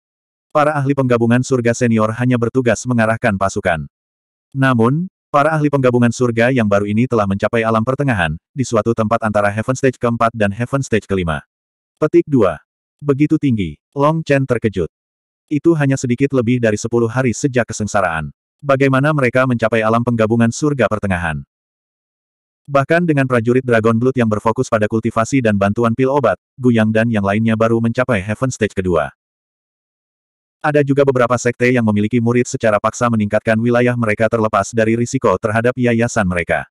Speaker 1: Para ahli penggabungan surga senior hanya bertugas mengarahkan pasukan. Namun, Para ahli penggabungan surga yang baru ini telah mencapai alam pertengahan, di suatu tempat antara Heaven Stage keempat dan Heaven Stage kelima. Petik 2. Begitu tinggi, Long Chen terkejut. Itu hanya sedikit lebih dari sepuluh hari sejak kesengsaraan. Bagaimana mereka mencapai alam penggabungan surga pertengahan? Bahkan dengan prajurit Dragon Blood yang berfokus pada kultivasi dan bantuan pil obat, Guyang dan yang lainnya baru mencapai Heaven Stage kedua. Ada juga beberapa sekte yang memiliki murid secara paksa meningkatkan wilayah mereka terlepas dari risiko terhadap yayasan mereka.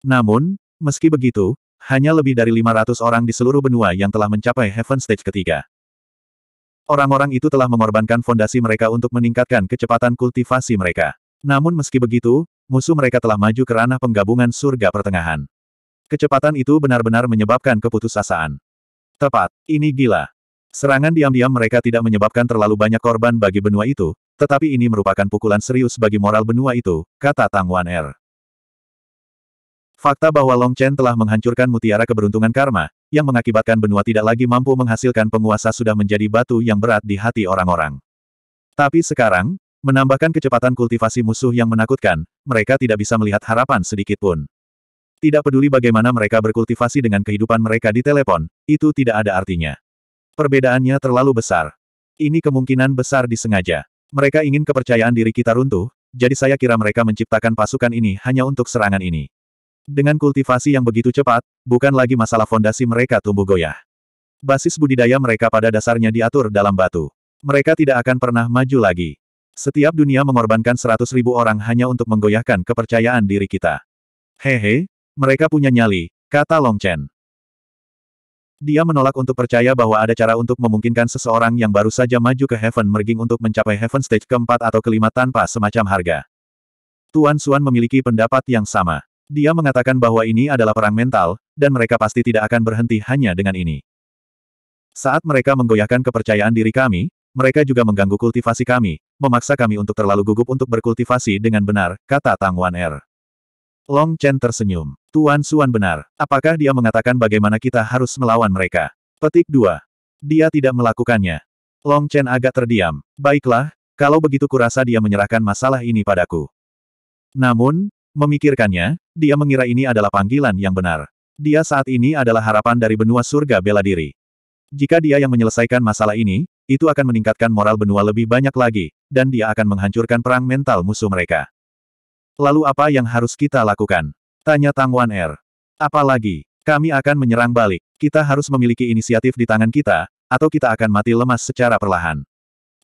Speaker 1: Namun, meski begitu, hanya lebih dari 500 orang di seluruh benua yang telah mencapai Heaven Stage ketiga. Orang-orang itu telah mengorbankan fondasi mereka untuk meningkatkan kecepatan kultivasi mereka. Namun meski begitu, musuh mereka telah maju ke ranah penggabungan surga pertengahan. Kecepatan itu benar-benar menyebabkan keputusasaan. Tepat, ini gila. Serangan diam-diam mereka tidak menyebabkan terlalu banyak korban bagi benua itu, tetapi ini merupakan pukulan serius bagi moral benua itu, kata Tang Wan Er. Fakta bahwa Long Chen telah menghancurkan mutiara keberuntungan karma, yang mengakibatkan benua tidak lagi mampu menghasilkan penguasa sudah menjadi batu yang berat di hati orang-orang. Tapi sekarang, menambahkan kecepatan kultivasi musuh yang menakutkan, mereka tidak bisa melihat harapan sedikit pun. Tidak peduli bagaimana mereka berkultivasi dengan kehidupan mereka di telepon, itu tidak ada artinya. Perbedaannya terlalu besar. Ini kemungkinan besar disengaja. Mereka ingin kepercayaan diri kita runtuh, jadi saya kira mereka menciptakan pasukan ini hanya untuk serangan ini. Dengan kultivasi yang begitu cepat, bukan lagi masalah fondasi mereka tumbuh goyah. Basis budidaya mereka pada dasarnya diatur dalam batu. Mereka tidak akan pernah maju lagi. Setiap dunia mengorbankan seratus ribu orang hanya untuk menggoyahkan kepercayaan diri kita. Hehe, mereka punya nyali, kata Long Chen. Dia menolak untuk percaya bahwa ada cara untuk memungkinkan seseorang yang baru saja maju ke Heaven Merging untuk mencapai Heaven Stage keempat atau kelima tanpa semacam harga. Tuan Suan memiliki pendapat yang sama. Dia mengatakan bahwa ini adalah perang mental, dan mereka pasti tidak akan berhenti hanya dengan ini. Saat mereka menggoyahkan kepercayaan diri kami, mereka juga mengganggu kultivasi kami, memaksa kami untuk terlalu gugup untuk berkultivasi dengan benar, kata Tang Wan Er. Long Chen tersenyum. Tuan Suan benar. Apakah dia mengatakan bagaimana kita harus melawan mereka? Petik 2. Dia tidak melakukannya. Long Chen agak terdiam. Baiklah, kalau begitu kurasa dia menyerahkan masalah ini padaku. Namun, memikirkannya, dia mengira ini adalah panggilan yang benar. Dia saat ini adalah harapan dari benua surga bela diri. Jika dia yang menyelesaikan masalah ini, itu akan meningkatkan moral benua lebih banyak lagi, dan dia akan menghancurkan perang mental musuh mereka. Lalu apa yang harus kita lakukan? Tanya Tang Wan Er. Apalagi, kami akan menyerang balik. Kita harus memiliki inisiatif di tangan kita, atau kita akan mati lemas secara perlahan.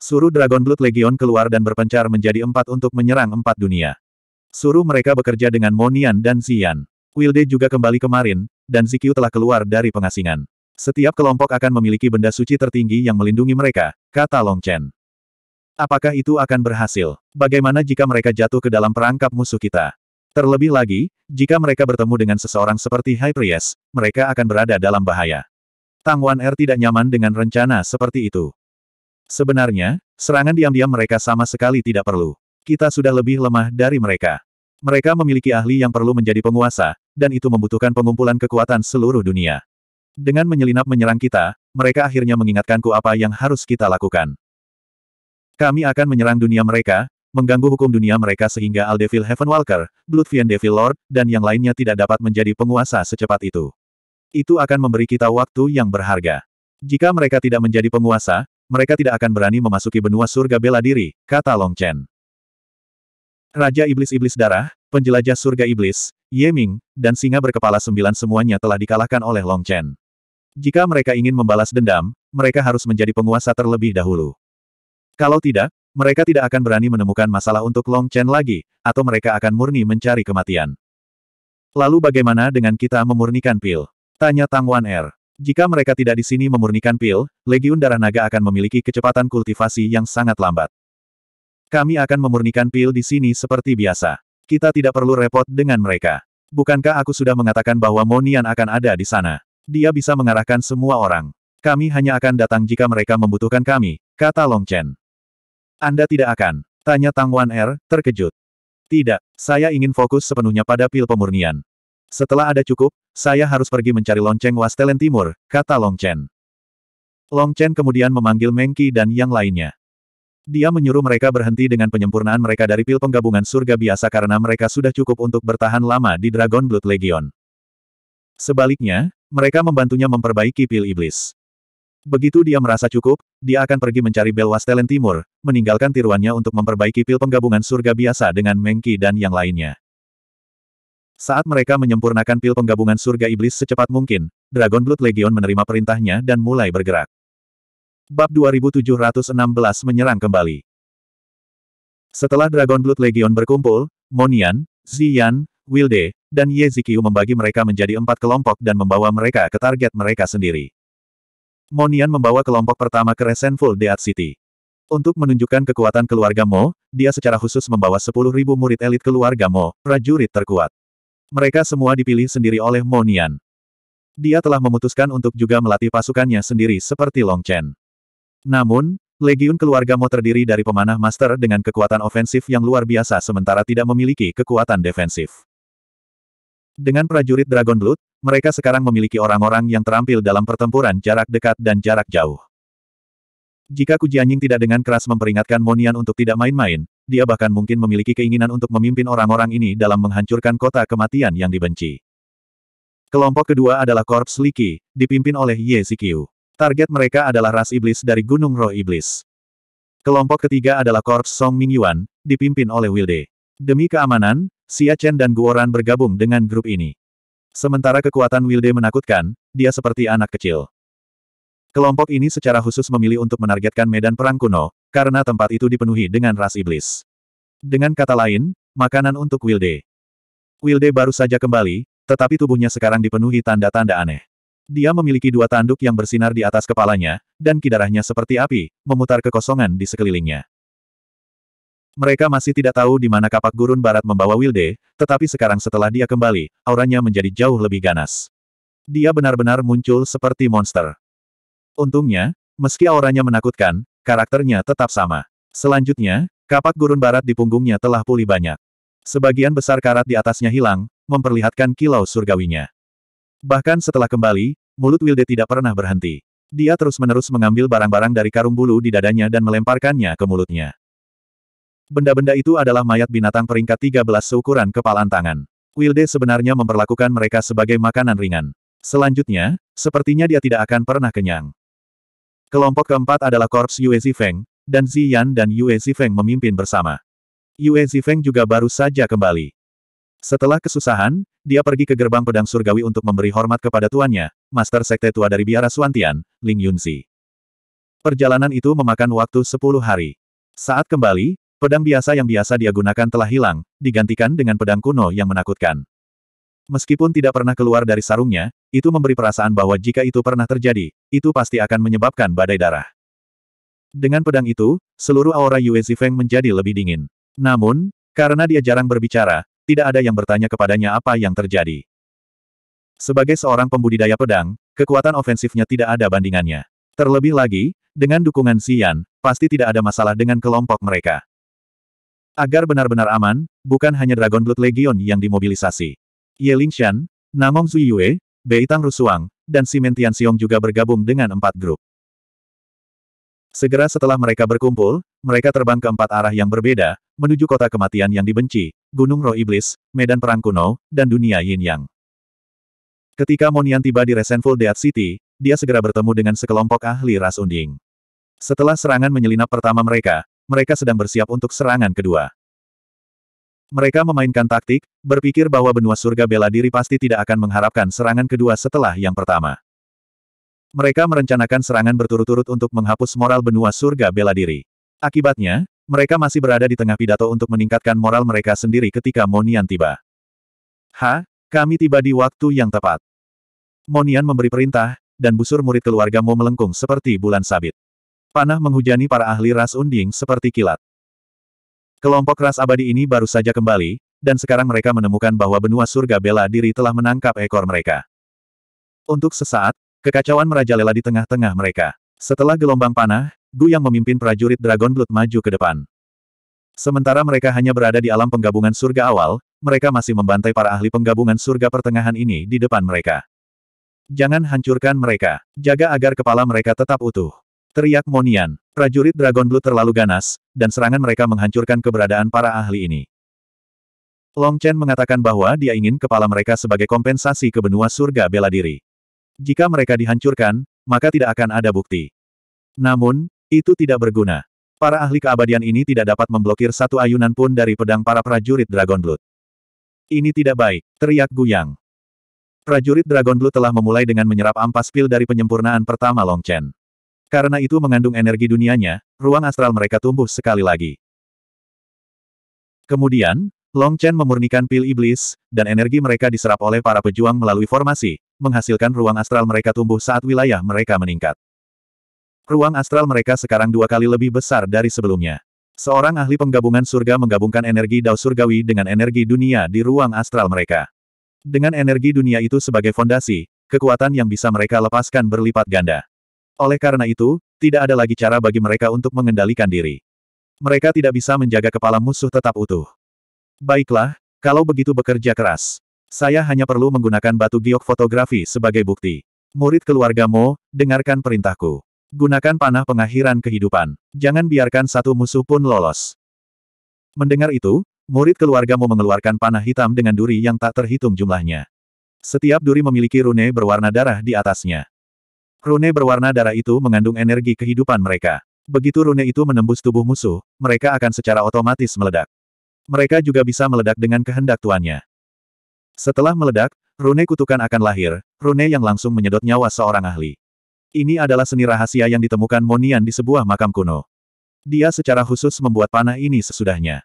Speaker 1: Suruh Dragon Blood Legion keluar dan berpencar menjadi empat untuk menyerang empat dunia. Suruh mereka bekerja dengan Monian dan Xian. Wilde juga kembali kemarin, dan Zikyu telah keluar dari pengasingan. Setiap kelompok akan memiliki benda suci tertinggi yang melindungi mereka, kata Long Chen. Apakah itu akan berhasil? Bagaimana jika mereka jatuh ke dalam perangkap musuh kita? Terlebih lagi, jika mereka bertemu dengan seseorang seperti High Priest, mereka akan berada dalam bahaya. Tang Wan Er tidak nyaman dengan rencana seperti itu. Sebenarnya, serangan diam-diam mereka sama sekali tidak perlu. Kita sudah lebih lemah dari mereka. Mereka memiliki ahli yang perlu menjadi penguasa, dan itu membutuhkan pengumpulan kekuatan seluruh dunia. Dengan menyelinap menyerang kita, mereka akhirnya mengingatkanku apa yang harus kita lakukan. Kami akan menyerang dunia mereka, mengganggu hukum dunia mereka sehingga Aldevil Heavenwalker, Bloodfiend Devil Lord, dan yang lainnya tidak dapat menjadi penguasa secepat itu. Itu akan memberi kita waktu yang berharga. Jika mereka tidak menjadi penguasa, mereka tidak akan berani memasuki benua surga bela diri, kata Long Chen. Raja Iblis-Iblis Darah, penjelajah surga Iblis, Yeming, dan singa berkepala sembilan semuanya telah dikalahkan oleh Long Chen. Jika mereka ingin membalas dendam, mereka harus menjadi penguasa terlebih dahulu. Kalau tidak, mereka tidak akan berani menemukan masalah untuk Long Chen lagi, atau mereka akan murni mencari kematian. Lalu bagaimana dengan kita memurnikan pil? Tanya Tang Wan Er. Jika mereka tidak di sini memurnikan pil, Legiun Darah Naga akan memiliki kecepatan kultivasi yang sangat lambat. Kami akan memurnikan pil di sini seperti biasa. Kita tidak perlu repot dengan mereka. Bukankah aku sudah mengatakan bahwa Monian akan ada di sana? Dia bisa mengarahkan semua orang. Kami hanya akan datang jika mereka membutuhkan kami, kata Long Chen. Anda tidak akan? Tanya Tang Wan Er, terkejut. Tidak, saya ingin fokus sepenuhnya pada pil pemurnian. Setelah ada cukup, saya harus pergi mencari lonceng Wastelen Timur, kata Long Chen. Long Chen kemudian memanggil Mengki dan yang lainnya. Dia menyuruh mereka berhenti dengan penyempurnaan mereka dari pil penggabungan surga biasa karena mereka sudah cukup untuk bertahan lama di Dragon Blood Legion. Sebaliknya, mereka membantunya memperbaiki pil iblis. Begitu dia merasa cukup, dia akan pergi mencari Belwastelen Timur, meninggalkan tiruannya untuk memperbaiki pil penggabungan surga biasa dengan Mengki dan yang lainnya. Saat mereka menyempurnakan pil penggabungan surga iblis secepat mungkin, Dragon Blood Legion menerima perintahnya dan mulai bergerak. Bab 2716 menyerang kembali. Setelah Dragon Blood Legion berkumpul, Monian, Zian, Wilde, dan Yezikiu membagi mereka menjadi empat kelompok dan membawa mereka ke target mereka sendiri. Monian membawa kelompok pertama ke Resenful Dead City. Untuk menunjukkan kekuatan keluarga Mo, dia secara khusus membawa 10.000 murid elit keluarga Mo, prajurit terkuat. Mereka semua dipilih sendiri oleh Monian. Dia telah memutuskan untuk juga melatih pasukannya sendiri seperti Long Chen. Namun, legiun keluarga Mo terdiri dari pemanah master dengan kekuatan ofensif yang luar biasa sementara tidak memiliki kekuatan defensif. Dengan prajurit Dragon Blood, mereka sekarang memiliki orang-orang yang terampil dalam pertempuran jarak dekat dan jarak jauh. Jika Kujianying tidak dengan keras memperingatkan Monian untuk tidak main-main, dia bahkan mungkin memiliki keinginan untuk memimpin orang-orang ini dalam menghancurkan kota kematian yang dibenci. Kelompok kedua adalah Korps Liki, dipimpin oleh Ye Zikiu. Target mereka adalah ras iblis dari Gunung Roh Iblis. Kelompok ketiga adalah Korps Song Mingyuan, dipimpin oleh Wilde. Demi keamanan, Xia Chen dan Guoran bergabung dengan grup ini. Sementara kekuatan Wilde menakutkan, dia seperti anak kecil. Kelompok ini secara khusus memilih untuk menargetkan medan perang kuno, karena tempat itu dipenuhi dengan ras iblis. Dengan kata lain, makanan untuk Wilde. Wilde baru saja kembali, tetapi tubuhnya sekarang dipenuhi tanda-tanda aneh. Dia memiliki dua tanduk yang bersinar di atas kepalanya, dan kidarahnya seperti api, memutar kekosongan di sekelilingnya. Mereka masih tidak tahu di mana kapak gurun barat membawa Wilde, tetapi sekarang setelah dia kembali, auranya menjadi jauh lebih ganas. Dia benar-benar muncul seperti monster. Untungnya, meski auranya menakutkan, karakternya tetap sama. Selanjutnya, kapak gurun barat di punggungnya telah pulih banyak. Sebagian besar karat di atasnya hilang, memperlihatkan kilau surgawinya. Bahkan setelah kembali, mulut Wilde tidak pernah berhenti. Dia terus-menerus mengambil barang-barang dari karung bulu di dadanya dan melemparkannya ke mulutnya. Benda-benda itu adalah mayat binatang peringkat 13 seukuran kepalan tangan. Wilde sebenarnya memperlakukan mereka sebagai makanan ringan. Selanjutnya, sepertinya dia tidak akan pernah kenyang. Kelompok keempat adalah Korps Yue Zifeng, dan Ziyan dan Yue Zifeng memimpin bersama. Yue Zifeng juga baru saja kembali. Setelah kesusahan, dia pergi ke gerbang pedang surgawi untuk memberi hormat kepada tuannya, Master Sekte Tua dari Biara Suantian, Ling Yunzi. Perjalanan itu memakan waktu 10 hari. Saat kembali, Pedang biasa yang biasa dia gunakan telah hilang, digantikan dengan pedang kuno yang menakutkan. Meskipun tidak pernah keluar dari sarungnya, itu memberi perasaan bahwa jika itu pernah terjadi, itu pasti akan menyebabkan badai darah. Dengan pedang itu, seluruh aura Yue Zifeng menjadi lebih dingin. Namun, karena dia jarang berbicara, tidak ada yang bertanya kepadanya apa yang terjadi. Sebagai seorang pembudidaya pedang, kekuatan ofensifnya tidak ada bandingannya. Terlebih lagi, dengan dukungan Xian, pasti tidak ada masalah dengan kelompok mereka. Agar benar-benar aman, bukan hanya Dragon Blood Legion yang dimobilisasi. Ye Lingshan, Namong Zuyue, Beitang Rusuang, dan Simen Tianxiong juga bergabung dengan empat grup. Segera setelah mereka berkumpul, mereka terbang ke empat arah yang berbeda, menuju kota kematian yang dibenci, Gunung Roh Iblis, Medan Perang Kuno, dan dunia Yin Yang. Ketika Monian tiba di Resenful Dead City, dia segera bertemu dengan sekelompok ahli ras unding. Setelah serangan menyelinap pertama mereka, mereka sedang bersiap untuk serangan kedua. Mereka memainkan taktik, berpikir bahwa benua surga bela diri pasti tidak akan mengharapkan serangan kedua setelah yang pertama. Mereka merencanakan serangan berturut-turut untuk menghapus moral benua surga bela diri. Akibatnya, mereka masih berada di tengah pidato untuk meningkatkan moral mereka sendiri ketika Monian tiba. Ha, kami tiba di waktu yang tepat. Monian memberi perintah, dan busur murid keluarga Mo melengkung seperti bulan sabit. Panah menghujani para ahli ras unding seperti kilat. Kelompok ras abadi ini baru saja kembali, dan sekarang mereka menemukan bahwa benua surga bela diri telah menangkap ekor mereka. Untuk sesaat, kekacauan merajalela di tengah-tengah mereka. Setelah gelombang panah, Gu yang memimpin prajurit Dragon Blood maju ke depan. Sementara mereka hanya berada di alam penggabungan surga awal, mereka masih membantai para ahli penggabungan surga pertengahan ini di depan mereka. Jangan hancurkan mereka, jaga agar kepala mereka tetap utuh. Teriak Monian. Prajurit Dragon Blue terlalu ganas, dan serangan mereka menghancurkan keberadaan para ahli ini. Long Chen mengatakan bahwa dia ingin kepala mereka sebagai kompensasi ke benua surga bela diri. Jika mereka dihancurkan, maka tidak akan ada bukti. Namun, itu tidak berguna. Para ahli keabadian ini tidak dapat memblokir satu ayunan pun dari pedang para prajurit Dragon Blood. Ini tidak baik, teriak Guyang. Prajurit Dragon Blood telah memulai dengan menyerap ampas pil dari penyempurnaan pertama Long Chen. Karena itu mengandung energi dunianya, ruang astral mereka tumbuh sekali lagi. Kemudian, Long Chen memurnikan pil iblis, dan energi mereka diserap oleh para pejuang melalui formasi, menghasilkan ruang astral mereka tumbuh saat wilayah mereka meningkat. Ruang astral mereka sekarang dua kali lebih besar dari sebelumnya. Seorang ahli penggabungan surga menggabungkan energi dao surgawi dengan energi dunia di ruang astral mereka. Dengan energi dunia itu sebagai fondasi, kekuatan yang bisa mereka lepaskan berlipat ganda. Oleh karena itu, tidak ada lagi cara bagi mereka untuk mengendalikan diri. Mereka tidak bisa menjaga kepala musuh tetap utuh. Baiklah, kalau begitu bekerja keras. Saya hanya perlu menggunakan batu giok fotografi sebagai bukti. Murid keluargamu, dengarkan perintahku. Gunakan panah pengakhiran kehidupan. Jangan biarkan satu musuh pun lolos. Mendengar itu, murid keluargamu mengeluarkan panah hitam dengan duri yang tak terhitung jumlahnya. Setiap duri memiliki rune berwarna darah di atasnya. Rune berwarna darah itu mengandung energi kehidupan mereka. Begitu rune itu menembus tubuh musuh, mereka akan secara otomatis meledak. Mereka juga bisa meledak dengan kehendak tuannya. Setelah meledak, rune kutukan akan lahir, rune yang langsung menyedot nyawa seorang ahli. Ini adalah seni rahasia yang ditemukan Monian di sebuah makam kuno. Dia secara khusus membuat panah ini sesudahnya.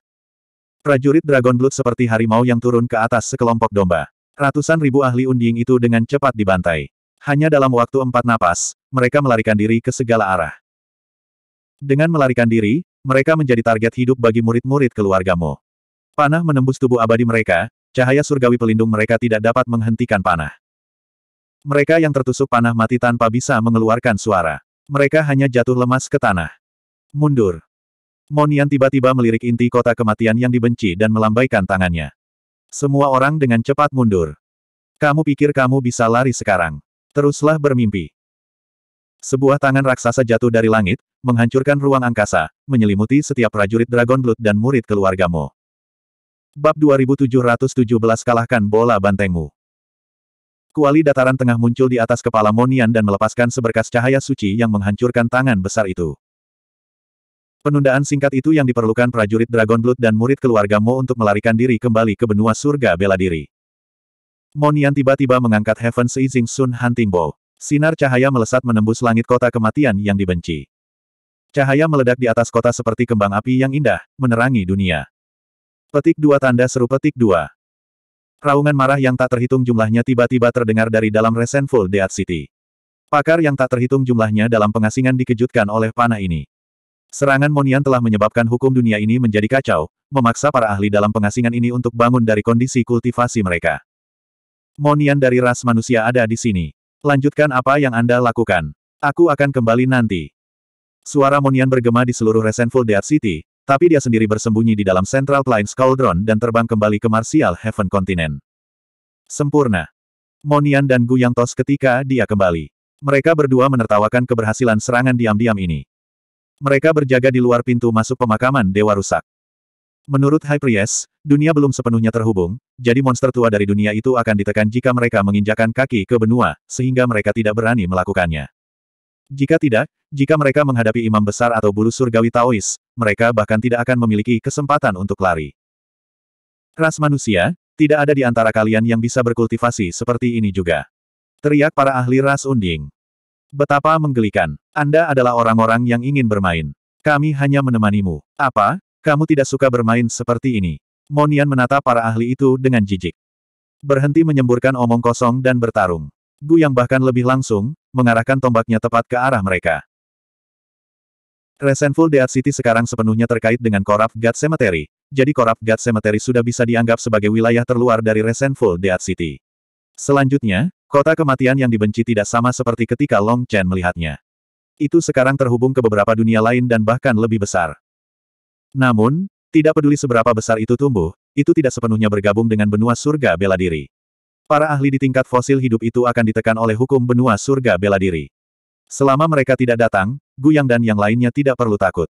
Speaker 1: Prajurit Dragon Blood seperti harimau yang turun ke atas sekelompok domba. Ratusan ribu ahli unding itu dengan cepat dibantai. Hanya dalam waktu empat napas, mereka melarikan diri ke segala arah. Dengan melarikan diri, mereka menjadi target hidup bagi murid-murid keluargamu. Panah menembus tubuh abadi mereka, cahaya surgawi pelindung mereka tidak dapat menghentikan panah. Mereka yang tertusuk panah mati tanpa bisa mengeluarkan suara. Mereka hanya jatuh lemas ke tanah. Mundur. Monian tiba-tiba melirik inti kota kematian yang dibenci dan melambaikan tangannya. Semua orang dengan cepat mundur. Kamu pikir kamu bisa lari sekarang? Teruslah bermimpi. Sebuah tangan raksasa jatuh dari langit, menghancurkan ruang angkasa, menyelimuti setiap prajurit Dragon Blood dan murid keluargamu. Bab 2717 Kalahkan Bola Bantengmu Kuali dataran tengah muncul di atas kepala Monian dan melepaskan seberkas cahaya suci yang menghancurkan tangan besar itu. Penundaan singkat itu yang diperlukan prajurit Dragon Blood dan murid keluargamu untuk melarikan diri kembali ke benua surga bela diri. Monian tiba-tiba mengangkat Heaven Seizing Sun Hunting Bow. Sinar cahaya melesat menembus langit kota kematian yang dibenci. Cahaya meledak di atas kota seperti kembang api yang indah, menerangi dunia. Petik dua tanda seru petik dua. Raungan marah yang tak terhitung jumlahnya tiba-tiba terdengar dari dalam Resentful Dead City. Pakar yang tak terhitung jumlahnya dalam pengasingan dikejutkan oleh panah ini. Serangan Monian telah menyebabkan hukum dunia ini menjadi kacau, memaksa para ahli dalam pengasingan ini untuk bangun dari kondisi kultivasi mereka. Monian dari ras manusia ada di sini. Lanjutkan apa yang Anda lakukan. Aku akan kembali nanti. Suara Monian bergema di seluruh Resentful Dead City, tapi dia sendiri bersembunyi di dalam Central Plains Cauldron dan terbang kembali ke Martial Heaven Continent. Sempurna. Monian dan Gu Yang tos ketika dia kembali. Mereka berdua menertawakan keberhasilan serangan diam-diam ini. Mereka berjaga di luar pintu masuk pemakaman Dewa Rusak. Menurut High Priest, dunia belum sepenuhnya terhubung, jadi monster tua dari dunia itu akan ditekan jika mereka menginjakan kaki ke benua, sehingga mereka tidak berani melakukannya. Jika tidak, jika mereka menghadapi imam besar atau bulu surgawi Taois, mereka bahkan tidak akan memiliki kesempatan untuk lari. Ras manusia, tidak ada di antara kalian yang bisa berkultivasi seperti ini juga. Teriak para ahli ras unding. Betapa menggelikan. Anda adalah orang-orang yang ingin bermain. Kami hanya menemanimu. Apa? Kamu tidak suka bermain seperti ini. Monian menata para ahli itu dengan jijik. Berhenti menyemburkan omong kosong dan bertarung. Gu yang bahkan lebih langsung, mengarahkan tombaknya tepat ke arah mereka. Resentful Death City sekarang sepenuhnya terkait dengan Corrupt God Cemetery, jadi Corrupt God Cemetery sudah bisa dianggap sebagai wilayah terluar dari Resentful Death City. Selanjutnya, kota kematian yang dibenci tidak sama seperti ketika Long Chen melihatnya. Itu sekarang terhubung ke beberapa dunia lain dan bahkan lebih besar. Namun, tidak peduli seberapa besar itu tumbuh, itu tidak sepenuhnya bergabung dengan benua surga bela diri. Para ahli di tingkat fosil hidup itu akan ditekan oleh hukum benua surga bela diri. Selama mereka tidak datang, Guyang dan yang lainnya tidak perlu takut.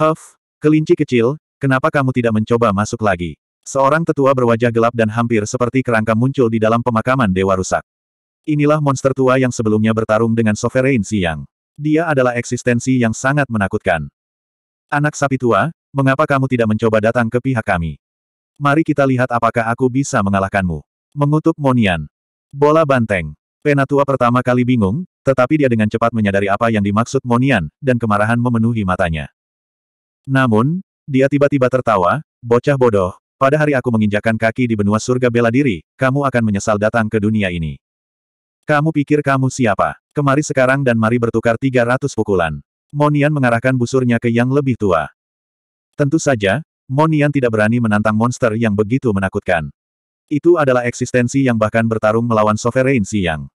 Speaker 1: Huff, kelinci kecil, kenapa kamu tidak mencoba masuk lagi? Seorang tetua berwajah gelap dan hampir seperti kerangka muncul di dalam pemakaman dewa rusak. Inilah monster tua yang sebelumnya bertarung dengan Sovereign Siang. Dia adalah eksistensi yang sangat menakutkan. Anak sapi tua, mengapa kamu tidak mencoba datang ke pihak kami? Mari kita lihat apakah aku bisa mengalahkanmu. Mengutuk Monian. Bola banteng. Penatua pertama kali bingung, tetapi dia dengan cepat menyadari apa yang dimaksud Monian, dan kemarahan memenuhi matanya. Namun, dia tiba-tiba tertawa, bocah bodoh, pada hari aku menginjakan kaki di benua surga bela diri, kamu akan menyesal datang ke dunia ini. Kamu pikir kamu siapa? Kemari sekarang dan mari bertukar 300 pukulan. Monian mengarahkan busurnya ke yang lebih tua. Tentu saja, Monian tidak berani menantang monster yang begitu menakutkan. Itu adalah eksistensi yang bahkan bertarung melawan Sovereign Siang.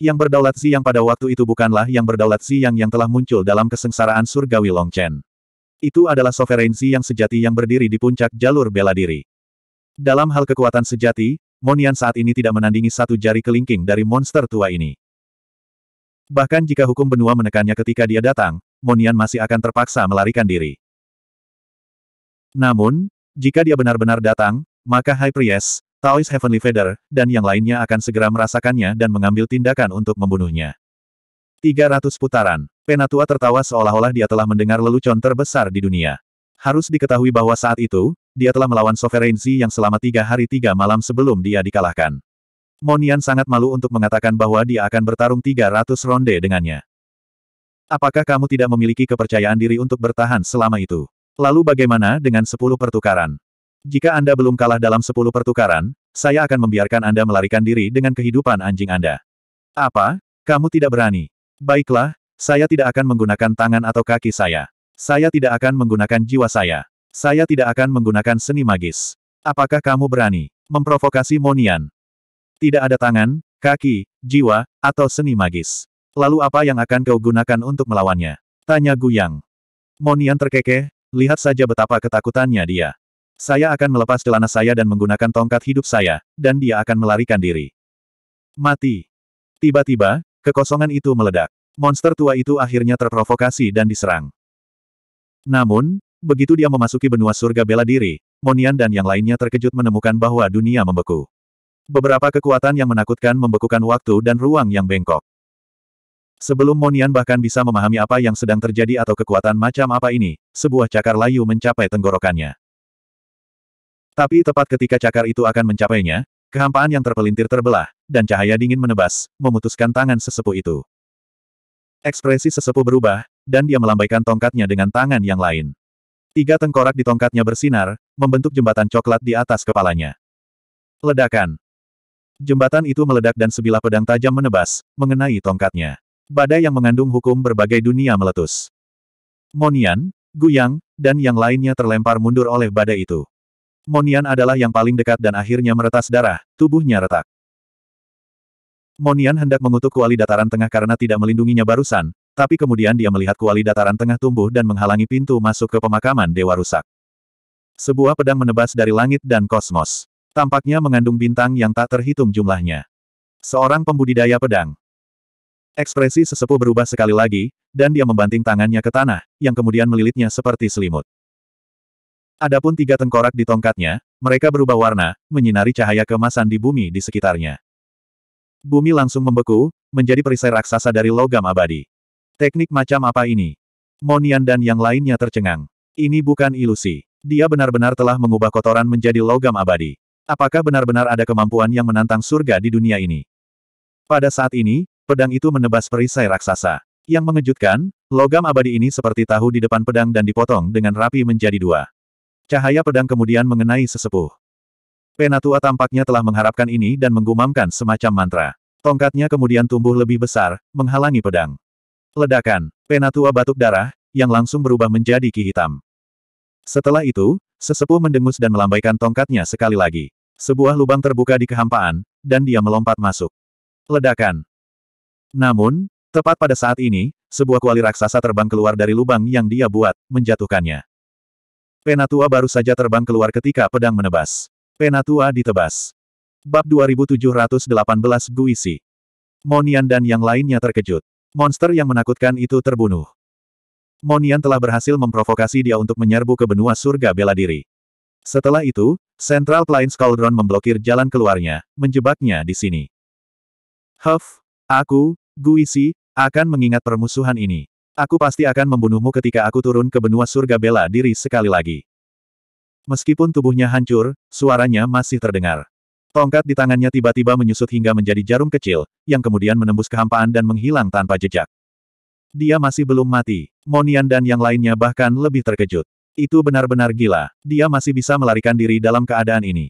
Speaker 1: Yang berdaulat Siang pada waktu itu bukanlah yang berdaulat Siang yang telah muncul dalam kesengsaraan surgawi Longchen. Itu adalah Sovereign Siang sejati yang berdiri di puncak jalur bela diri. Dalam hal kekuatan sejati, Monian saat ini tidak menandingi satu jari kelingking dari monster tua ini. Bahkan jika hukum benua menekannya ketika dia datang, Monian masih akan terpaksa melarikan diri. Namun, jika dia benar-benar datang, maka High Priest, Taoist Heavenly Feather, dan yang lainnya akan segera merasakannya dan mengambil tindakan untuk membunuhnya. 300 putaran. Penatua tertawa seolah-olah dia telah mendengar lelucon terbesar di dunia. Harus diketahui bahwa saat itu, dia telah melawan Sovereignty yang selama tiga hari tiga malam sebelum dia dikalahkan. Monian sangat malu untuk mengatakan bahwa dia akan bertarung 300 ronde dengannya. Apakah kamu tidak memiliki kepercayaan diri untuk bertahan selama itu? Lalu bagaimana dengan 10 pertukaran? Jika Anda belum kalah dalam 10 pertukaran, saya akan membiarkan Anda melarikan diri dengan kehidupan anjing Anda. Apa? Kamu tidak berani? Baiklah, saya tidak akan menggunakan tangan atau kaki saya. Saya tidak akan menggunakan jiwa saya. Saya tidak akan menggunakan seni magis. Apakah kamu berani memprovokasi Monian? Tidak ada tangan, kaki, jiwa, atau seni magis. Lalu apa yang akan kau gunakan untuk melawannya? Tanya Guyang. Monian terkekeh, lihat saja betapa ketakutannya dia. Saya akan melepas celana saya dan menggunakan tongkat hidup saya, dan dia akan melarikan diri. Mati. Tiba-tiba, kekosongan itu meledak. Monster tua itu akhirnya terprovokasi dan diserang. Namun, begitu dia memasuki benua surga bela diri, Monian dan yang lainnya terkejut menemukan bahwa dunia membeku. Beberapa kekuatan yang menakutkan membekukan waktu dan ruang yang bengkok. Sebelum Monian bahkan bisa memahami apa yang sedang terjadi atau kekuatan macam apa ini, sebuah cakar layu mencapai tenggorokannya. Tapi tepat ketika cakar itu akan mencapainya, kehampaan yang terpelintir terbelah, dan cahaya dingin menebas, memutuskan tangan sesepuh itu. Ekspresi sesepuh berubah, dan dia melambaikan tongkatnya dengan tangan yang lain. Tiga tengkorak di tongkatnya bersinar, membentuk jembatan coklat di atas kepalanya. Ledakan. Jembatan itu meledak dan sebilah pedang tajam menebas, mengenai tongkatnya. Badai yang mengandung hukum berbagai dunia meletus. Monian, Guyang, dan yang lainnya terlempar mundur oleh badai itu. Monian adalah yang paling dekat dan akhirnya meretas darah, tubuhnya retak. Monian hendak mengutuk kuali dataran tengah karena tidak melindunginya barusan, tapi kemudian dia melihat kuali dataran tengah tumbuh dan menghalangi pintu masuk ke pemakaman Dewa Rusak. Sebuah pedang menebas dari langit dan kosmos. Tampaknya mengandung bintang yang tak terhitung jumlahnya. Seorang pembudidaya pedang. Ekspresi sesepuh berubah sekali lagi, dan dia membanting tangannya ke tanah, yang kemudian melilitnya seperti selimut. Adapun tiga tengkorak di tongkatnya, mereka berubah warna, menyinari cahaya kemasan di bumi di sekitarnya. Bumi langsung membeku, menjadi perisai raksasa dari logam abadi. Teknik macam apa ini? Monian dan yang lainnya tercengang. Ini bukan ilusi. Dia benar-benar telah mengubah kotoran menjadi logam abadi. Apakah benar-benar ada kemampuan yang menantang surga di dunia ini? Pada saat ini, pedang itu menebas perisai raksasa. Yang mengejutkan, logam abadi ini seperti tahu di depan pedang dan dipotong dengan rapi menjadi dua. Cahaya pedang kemudian mengenai sesepuh. Penatua tampaknya telah mengharapkan ini dan menggumamkan semacam mantra. Tongkatnya kemudian tumbuh lebih besar, menghalangi pedang. Ledakan, penatua batuk darah, yang langsung berubah menjadi ki hitam. Setelah itu, Sesepuh mendengus dan melambaikan tongkatnya sekali lagi. Sebuah lubang terbuka di kehampaan, dan dia melompat masuk. Ledakan. Namun, tepat pada saat ini, sebuah kuali raksasa terbang keluar dari lubang yang dia buat, menjatuhkannya. Penatua baru saja terbang keluar ketika pedang menebas. Penatua ditebas. Bab 2718 Guisi. Monian dan yang lainnya terkejut. Monster yang menakutkan itu terbunuh. Monian telah berhasil memprovokasi dia untuk menyerbu ke benua surga bela diri. Setelah itu, Central Plains Cauldron memblokir jalan keluarnya, menjebaknya di sini. Huff, aku, Guisi, akan mengingat permusuhan ini. Aku pasti akan membunuhmu ketika aku turun ke benua surga bela diri sekali lagi. Meskipun tubuhnya hancur, suaranya masih terdengar. Tongkat di tangannya tiba-tiba menyusut hingga menjadi jarum kecil, yang kemudian menembus kehampaan dan menghilang tanpa jejak. Dia masih belum mati. Monian dan yang lainnya bahkan lebih terkejut. Itu benar-benar gila. Dia masih bisa melarikan diri dalam keadaan ini.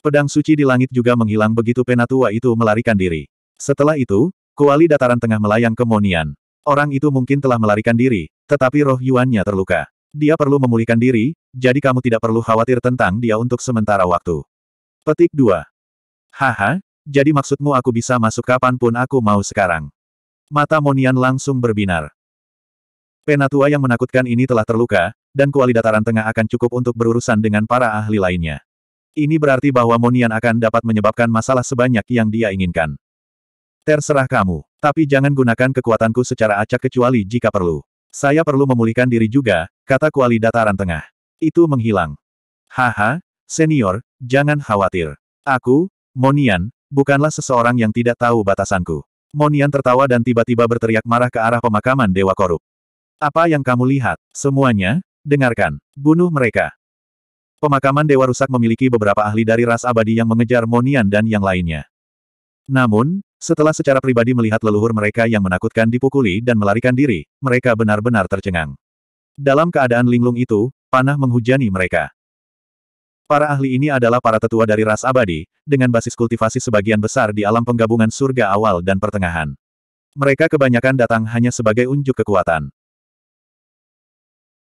Speaker 1: Pedang suci di langit juga menghilang begitu penatua itu melarikan diri. Setelah itu, kuali dataran tengah melayang ke Monian. Orang itu mungkin telah melarikan diri, tetapi roh Yuannya terluka. Dia perlu memulihkan diri, jadi kamu tidak perlu khawatir tentang dia untuk sementara waktu. Petik 2. Haha, jadi maksudmu aku bisa masuk kapanpun aku mau sekarang. Mata Monian langsung berbinar. Penatua yang menakutkan ini telah terluka, dan kuali dataran tengah akan cukup untuk berurusan dengan para ahli lainnya. Ini berarti bahwa Monian akan dapat menyebabkan masalah sebanyak yang dia inginkan. Terserah kamu, tapi jangan gunakan kekuatanku secara acak kecuali jika perlu. Saya perlu memulihkan diri juga, kata kuali dataran tengah. Itu menghilang. Haha, senior, jangan khawatir. Aku, Monian, bukanlah seseorang yang tidak tahu batasanku. Monian tertawa dan tiba-tiba berteriak marah ke arah pemakaman Dewa Korup. Apa yang kamu lihat? Semuanya? Dengarkan. Bunuh mereka. Pemakaman Dewa Rusak memiliki beberapa ahli dari ras abadi yang mengejar Monian dan yang lainnya. Namun, setelah secara pribadi melihat leluhur mereka yang menakutkan dipukuli dan melarikan diri, mereka benar-benar tercengang. Dalam keadaan linglung itu, panah menghujani mereka. Para ahli ini adalah para tetua dari ras abadi, dengan basis kultivasi sebagian besar di alam penggabungan surga awal dan pertengahan. Mereka kebanyakan datang hanya sebagai unjuk kekuatan.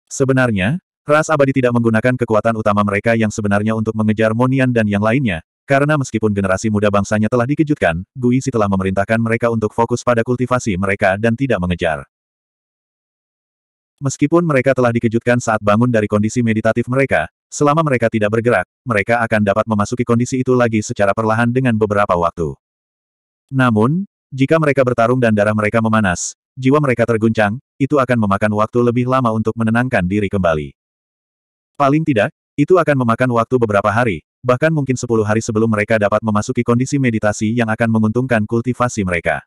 Speaker 1: Sebenarnya, ras abadi tidak menggunakan kekuatan utama mereka yang sebenarnya untuk mengejar Monian dan yang lainnya, karena meskipun generasi muda bangsanya telah dikejutkan, Guisi telah memerintahkan mereka untuk fokus pada kultivasi mereka dan tidak mengejar. Meskipun mereka telah dikejutkan saat bangun dari kondisi meditatif mereka, Selama mereka tidak bergerak, mereka akan dapat memasuki kondisi itu lagi secara perlahan dengan beberapa waktu. Namun, jika mereka bertarung dan darah mereka memanas, jiwa mereka terguncang, itu akan memakan waktu lebih lama untuk menenangkan diri kembali. Paling tidak, itu akan memakan waktu beberapa hari, bahkan mungkin sepuluh hari sebelum mereka dapat memasuki kondisi meditasi yang akan menguntungkan kultivasi mereka.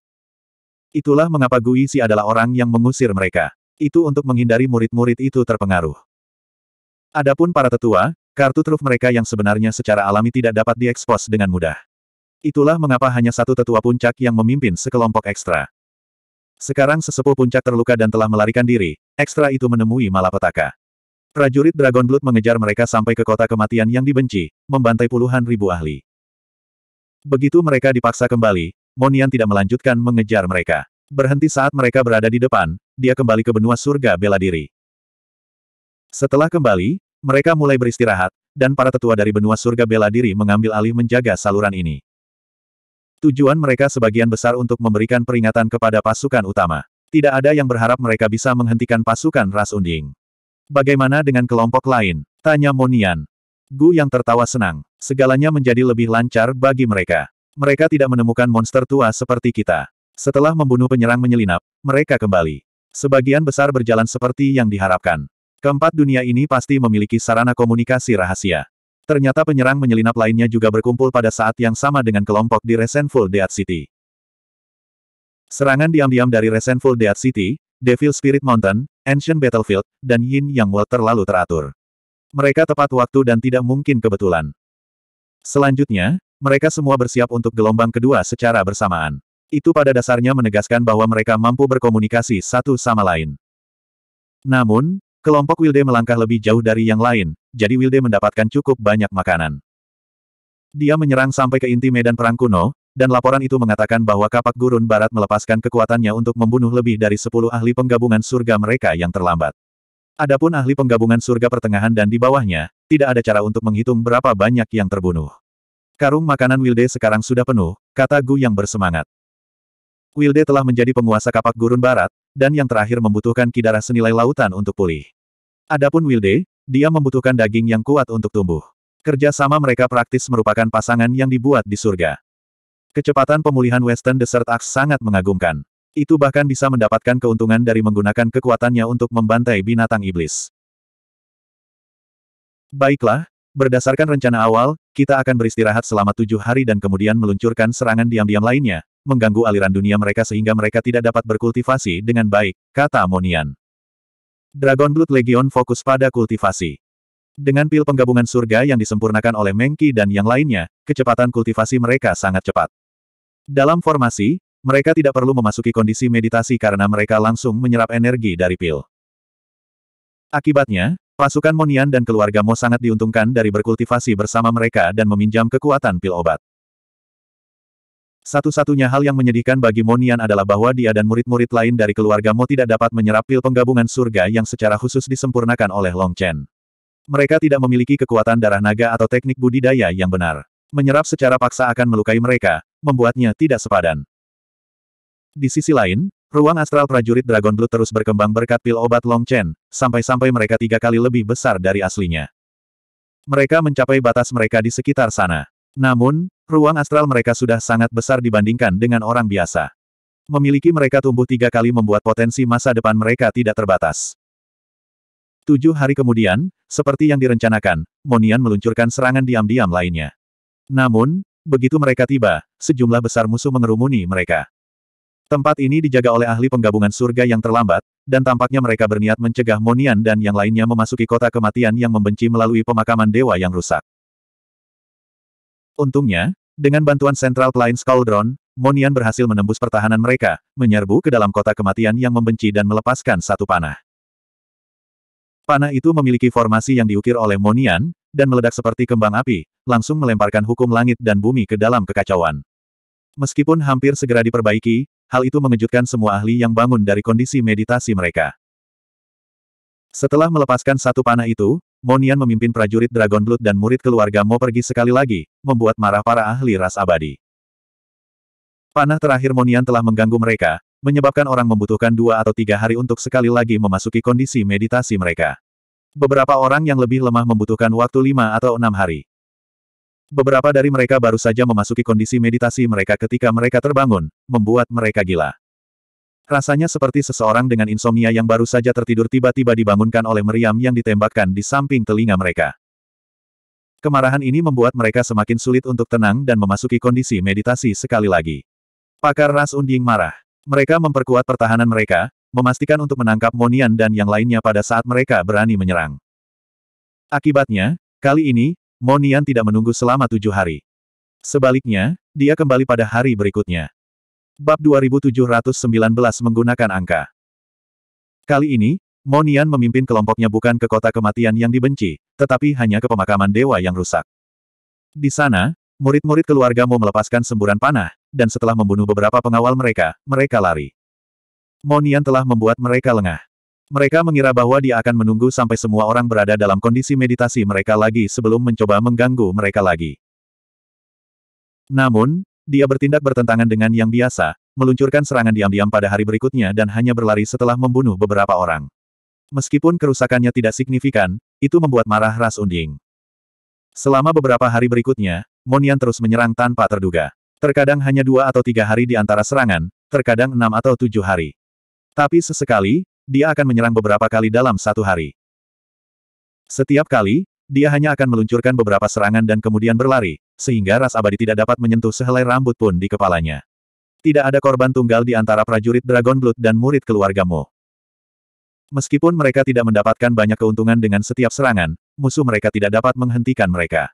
Speaker 1: Itulah mengapa Guisi adalah orang yang mengusir mereka. Itu untuk menghindari murid-murid itu terpengaruh. Adapun para tetua, kartu truf mereka yang sebenarnya secara alami tidak dapat diekspos dengan mudah. Itulah mengapa hanya satu tetua puncak yang memimpin sekelompok ekstra. Sekarang sesepuh puncak terluka dan telah melarikan diri, ekstra itu menemui malapetaka. Prajurit Dragon Blood mengejar mereka sampai ke kota kematian yang dibenci, membantai puluhan ribu ahli. Begitu mereka dipaksa kembali, Monian tidak melanjutkan mengejar mereka. Berhenti saat mereka berada di depan, dia kembali ke benua surga bela diri. Setelah kembali, mereka mulai beristirahat, dan para tetua dari benua surga bela diri mengambil alih menjaga saluran ini. Tujuan mereka sebagian besar untuk memberikan peringatan kepada pasukan utama. Tidak ada yang berharap mereka bisa menghentikan pasukan ras unding. Bagaimana dengan kelompok lain? Tanya Monian. Gu yang tertawa senang. Segalanya menjadi lebih lancar bagi mereka. Mereka tidak menemukan monster tua seperti kita. Setelah membunuh penyerang menyelinap, mereka kembali. Sebagian besar berjalan seperti yang diharapkan. Keempat dunia ini pasti memiliki sarana komunikasi rahasia. Ternyata penyerang menyelinap lainnya juga berkumpul pada saat yang sama dengan kelompok di Resenful Dead City. Serangan diam-diam dari Resenful Dead City, Devil Spirit Mountain, Ancient Battlefield, dan Yin Yang World terlalu teratur. Mereka tepat waktu dan tidak mungkin kebetulan. Selanjutnya, mereka semua bersiap untuk gelombang kedua secara bersamaan. Itu pada dasarnya menegaskan bahwa mereka mampu berkomunikasi satu sama lain. Namun, Kelompok Wilde melangkah lebih jauh dari yang lain, jadi Wilde mendapatkan cukup banyak makanan. Dia menyerang sampai ke inti medan perang kuno, dan laporan itu mengatakan bahwa kapak gurun barat melepaskan kekuatannya untuk membunuh lebih dari 10 ahli penggabungan surga mereka yang terlambat. Adapun ahli penggabungan surga pertengahan dan di bawahnya, tidak ada cara untuk menghitung berapa banyak yang terbunuh. Karung makanan Wilde sekarang sudah penuh, kata Gu yang bersemangat. Wilde telah menjadi penguasa kapak gurun barat, dan yang terakhir membutuhkan kidara senilai lautan untuk pulih. Adapun Wilde, dia membutuhkan daging yang kuat untuk tumbuh. Kerja sama mereka praktis merupakan pasangan yang dibuat di surga. Kecepatan pemulihan Western Desert Axe sangat mengagumkan. Itu bahkan bisa mendapatkan keuntungan dari menggunakan kekuatannya untuk membantai binatang iblis. Baiklah, Berdasarkan rencana awal, kita akan beristirahat selama tujuh hari dan kemudian meluncurkan serangan diam-diam lainnya, mengganggu aliran dunia mereka sehingga mereka tidak dapat berkultivasi dengan baik, kata Monian. Dragon Blood Legion fokus pada kultivasi. Dengan pil penggabungan surga yang disempurnakan oleh Mengki dan yang lainnya, kecepatan kultivasi mereka sangat cepat. Dalam formasi, mereka tidak perlu memasuki kondisi meditasi karena mereka langsung menyerap energi dari pil. Akibatnya, Pasukan Monian dan keluarga Mo sangat diuntungkan dari berkultivasi bersama mereka dan meminjam kekuatan pil obat. Satu-satunya hal yang menyedihkan bagi Monian adalah bahwa dia dan murid-murid lain dari keluarga Mo tidak dapat menyerap pil penggabungan surga yang secara khusus disempurnakan oleh Long Chen. Mereka tidak memiliki kekuatan darah naga atau teknik budidaya yang benar. Menyerap secara paksa akan melukai mereka, membuatnya tidak sepadan. Di sisi lain, Ruang astral prajurit Dragon Blood terus berkembang berkat pil obat Long Chen, sampai-sampai mereka tiga kali lebih besar dari aslinya. Mereka mencapai batas mereka di sekitar sana. Namun, ruang astral mereka sudah sangat besar dibandingkan dengan orang biasa. Memiliki mereka tumbuh tiga kali membuat potensi masa depan mereka tidak terbatas. Tujuh hari kemudian, seperti yang direncanakan, Monian meluncurkan serangan diam-diam lainnya. Namun, begitu mereka tiba, sejumlah besar musuh mengerumuni mereka. Tempat ini dijaga oleh ahli penggabungan surga yang terlambat, dan tampaknya mereka berniat mencegah Monian dan yang lainnya memasuki kota kematian yang membenci melalui pemakaman dewa yang rusak. Untungnya, dengan bantuan Central Plains Cauldron, Monian berhasil menembus pertahanan mereka, menyerbu ke dalam kota kematian yang membenci dan melepaskan satu panah. Panah itu memiliki formasi yang diukir oleh Monian, dan meledak seperti kembang api, langsung melemparkan hukum langit dan bumi ke dalam kekacauan. Meskipun hampir segera diperbaiki, hal itu mengejutkan semua ahli yang bangun dari kondisi meditasi mereka. Setelah melepaskan satu panah itu, Monian memimpin prajurit Dragon Blood dan murid keluarga Mo pergi sekali lagi, membuat marah para ahli ras abadi. Panah terakhir Monian telah mengganggu mereka, menyebabkan orang membutuhkan dua atau tiga hari untuk sekali lagi memasuki kondisi meditasi mereka. Beberapa orang yang lebih lemah membutuhkan waktu lima atau enam hari. Beberapa dari mereka baru saja memasuki kondisi meditasi mereka ketika mereka terbangun, membuat mereka gila. Rasanya seperti seseorang dengan insomnia yang baru saja tertidur tiba-tiba dibangunkan oleh meriam yang ditembakkan di samping telinga mereka. Kemarahan ini membuat mereka semakin sulit untuk tenang dan memasuki kondisi meditasi sekali lagi. Pakar ras unding marah. Mereka memperkuat pertahanan mereka, memastikan untuk menangkap Monian dan yang lainnya pada saat mereka berani menyerang. Akibatnya, kali ini, Monian tidak menunggu selama tujuh hari. Sebaliknya, dia kembali pada hari berikutnya. Bab 2719 menggunakan angka. Kali ini, Monian memimpin kelompoknya bukan ke kota kematian yang dibenci, tetapi hanya ke pemakaman dewa yang rusak. Di sana, murid-murid keluarga keluargamu melepaskan semburan panah, dan setelah membunuh beberapa pengawal mereka, mereka lari. Monian telah membuat mereka lengah. Mereka mengira bahwa dia akan menunggu sampai semua orang berada dalam kondisi meditasi mereka lagi sebelum mencoba mengganggu mereka lagi. Namun, dia bertindak bertentangan dengan yang biasa, meluncurkan serangan diam-diam pada hari berikutnya dan hanya berlari setelah membunuh beberapa orang. Meskipun kerusakannya tidak signifikan, itu membuat marah Ras Unding. Selama beberapa hari berikutnya, Monian terus menyerang tanpa terduga. Terkadang hanya dua atau tiga hari di antara serangan, terkadang enam atau tujuh hari. Tapi sesekali, dia akan menyerang beberapa kali dalam satu hari. Setiap kali, dia hanya akan meluncurkan beberapa serangan dan kemudian berlari, sehingga ras abadi tidak dapat menyentuh sehelai rambut pun di kepalanya. Tidak ada korban tunggal di antara prajurit Dragon Blood dan murid keluargamu. Meskipun mereka tidak mendapatkan banyak keuntungan dengan setiap serangan, musuh mereka tidak dapat menghentikan mereka.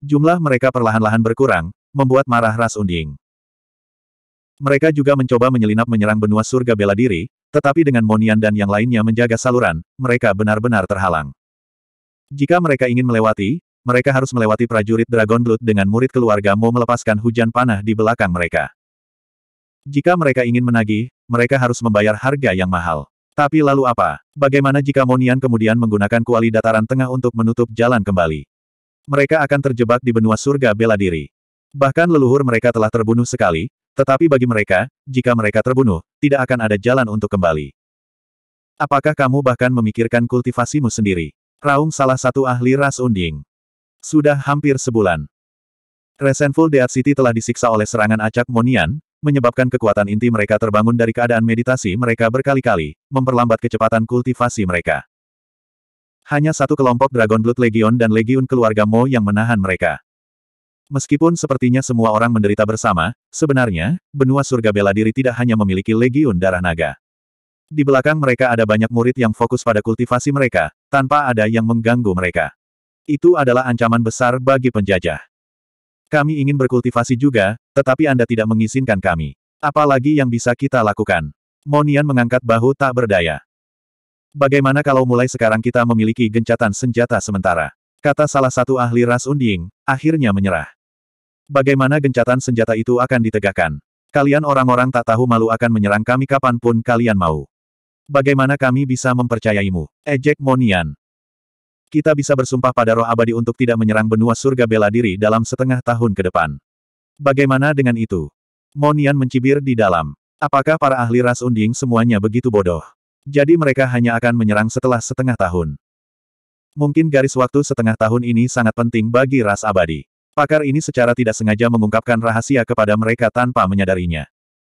Speaker 1: Jumlah mereka perlahan-lahan berkurang, membuat marah ras unding. Mereka juga mencoba menyelinap menyerang benua surga bela diri, tetapi dengan Monian dan yang lainnya menjaga saluran, mereka benar-benar terhalang. Jika mereka ingin melewati, mereka harus melewati prajurit Dragon Blood dengan murid keluarga Mo melepaskan hujan panah di belakang mereka. Jika mereka ingin menagih, mereka harus membayar harga yang mahal. Tapi lalu apa? Bagaimana jika Monian kemudian menggunakan kuali dataran tengah untuk menutup jalan kembali? Mereka akan terjebak di benua surga bela diri. Bahkan leluhur mereka telah terbunuh sekali, tetapi bagi mereka, jika mereka terbunuh, tidak akan ada jalan untuk kembali. Apakah kamu bahkan memikirkan kultivasimu sendiri? Raung salah satu ahli ras unding. Sudah hampir sebulan. Resentful Dead City telah disiksa oleh serangan acak Monian, menyebabkan kekuatan inti mereka terbangun dari keadaan meditasi mereka berkali-kali, memperlambat kecepatan kultivasi mereka. Hanya satu kelompok Dragon Blood Legion dan Legion keluarga Mo yang menahan mereka. Meskipun sepertinya semua orang menderita bersama, sebenarnya, benua surga bela diri tidak hanya memiliki legiun darah naga. Di belakang mereka ada banyak murid yang fokus pada kultivasi mereka, tanpa ada yang mengganggu mereka. Itu adalah ancaman besar bagi penjajah. Kami ingin berkultivasi juga, tetapi Anda tidak mengizinkan kami. Apalagi yang bisa kita lakukan? Monian mengangkat bahu tak berdaya. Bagaimana kalau mulai sekarang kita memiliki gencatan senjata sementara? kata salah satu ahli ras unding, akhirnya menyerah. Bagaimana gencatan senjata itu akan ditegakkan? Kalian orang-orang tak tahu malu akan menyerang kami kapanpun kalian mau. Bagaimana kami bisa mempercayaimu? Ejek eh, Monian. Kita bisa bersumpah pada roh abadi untuk tidak menyerang benua surga bela diri dalam setengah tahun ke depan. Bagaimana dengan itu? Monian mencibir di dalam. Apakah para ahli ras unding semuanya begitu bodoh? Jadi mereka hanya akan menyerang setelah setengah tahun. Mungkin garis waktu setengah tahun ini sangat penting bagi ras abadi. Pakar ini secara tidak sengaja mengungkapkan rahasia kepada mereka tanpa menyadarinya.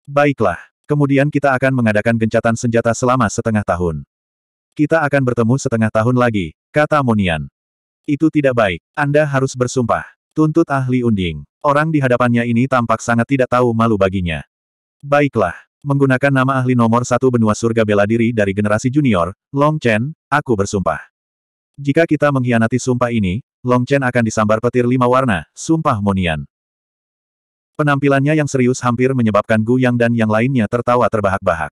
Speaker 1: Baiklah, kemudian kita akan mengadakan gencatan senjata selama setengah tahun. Kita akan bertemu setengah tahun lagi, kata Monian. Itu tidak baik, Anda harus bersumpah. Tuntut ahli unding. Orang di hadapannya ini tampak sangat tidak tahu malu baginya. Baiklah, menggunakan nama ahli nomor satu benua surga bela diri dari generasi junior, Long Chen, aku bersumpah. Jika kita mengkhianati sumpah ini, Long Chen akan disambar petir lima warna, sumpah Monian. Penampilannya yang serius hampir menyebabkan Gu Yang dan yang lainnya tertawa terbahak-bahak.